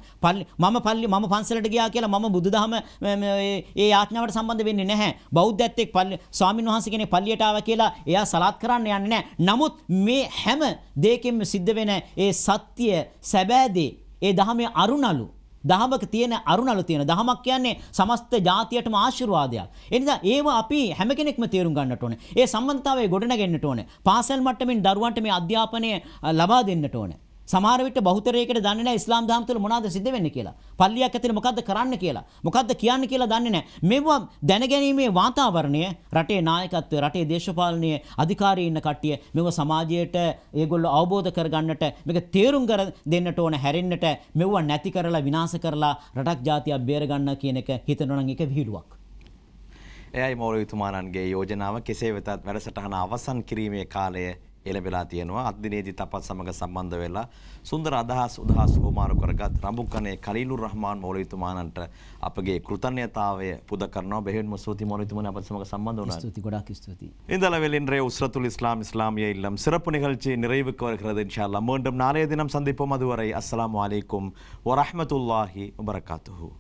මම පල්ලි මම පන්සලට ගියා කියලා මම බුදුදහම ඒ යාඥාවට සම්බන්ධ වෙන්නේ නැහැ. බෞද්ධයත් එක්ක ස්වාමින් වහන්සේ කෙනෙක් පල්ලියට ආවා කියලා එයා සලාත් කරන්න යන්නේ නැහැ. නමුත් මේ හැම දෙයකින්ම සිද්ධ වෙන ඒ සත්‍ය සැබෑදී ඒ ධහමේ අරුණලු දහමක තියෙන අරුණලු තියෙන දහමක් කියන්නේ සමස්ත ජාතියටම ආශිර්වාදයක්. ඒ නිසා ඒව අපි හැම කෙනෙක්ම තේරුම් ගන්නට ඕනේ. ඒ සම්බන්ධතාවය ගොඩනගෙන්නට ඕනේ. පාසල් මට්ටමින් දරුවන්ට මේ අධ්‍යාපනය ලබා දෙන්නට ඕනේ. සමහර විට බහුතරයකට දන්නේ නැහැ ඉස්ලාම් දහම තුළ මොනවද සිද්ධ වෙන්නේ කියලා. පල්ලියක් ඇතුළේ මොකද්ද කරන්න කියලා. මොකද්ද කියන්න කියලා දන්නේ නැහැ. මේවා දැනගැනීමේ වාතාවරණය රටේ නායකත්වය, රටේ දේශපාලනයේ අධිකාරී ඉන්න කට්ටිය මේව සමාජයට ඒගොල්ලෝ අවබෝධ කරගන්නට මේක තේරුම් කර දෙන්නට ඕන හැරෙන්නට මෙව නැති කරලා විනාශ කරලා රටක් ජාතියක් බේරගන්න කියන එක හිතනවා නම් ඒක විහිළුවක්. එයයි මෝරයුතුමාණන්ගේ යෝජනාව කෙසේ වෙතත් වැඩසටහන අවසන් කිරීමේ කාලය එළඹෙලා තියෙනවා අත්දිනේදී තපත් සමග සම්බන්ධ වෙලා සුන්දර අදහස් උදහස් හුමාරු කරගත් රඹුකනේ කලීලුර් රහමාන් මౌලවිතුමාණන්ට අපගේ කෘතඥතාවය පුද කරනවා බෙහෙවින්ම ස්තුති මౌලවිතුමනි අපත් සමග සම්බන්ධ වුණා ස්තුති ගොඩාක් ස්තුති இந்தளவில் இன்றைய உஸ்ரத்துல் இஸ்லாம் இஸ்லாமிய இல்லம் சிறப்பு நிகழ்ச்சி நிறைவுக்கு வருகிறது இன்ஷா அல்லாஹ் மீண்டும் நாளைய தினம் சந்திப்போம் அதுவரை அஸ்ஸலாமு அலைக்கும் வரஹ்மத்துல்லாஹி வபரகாத்துஹு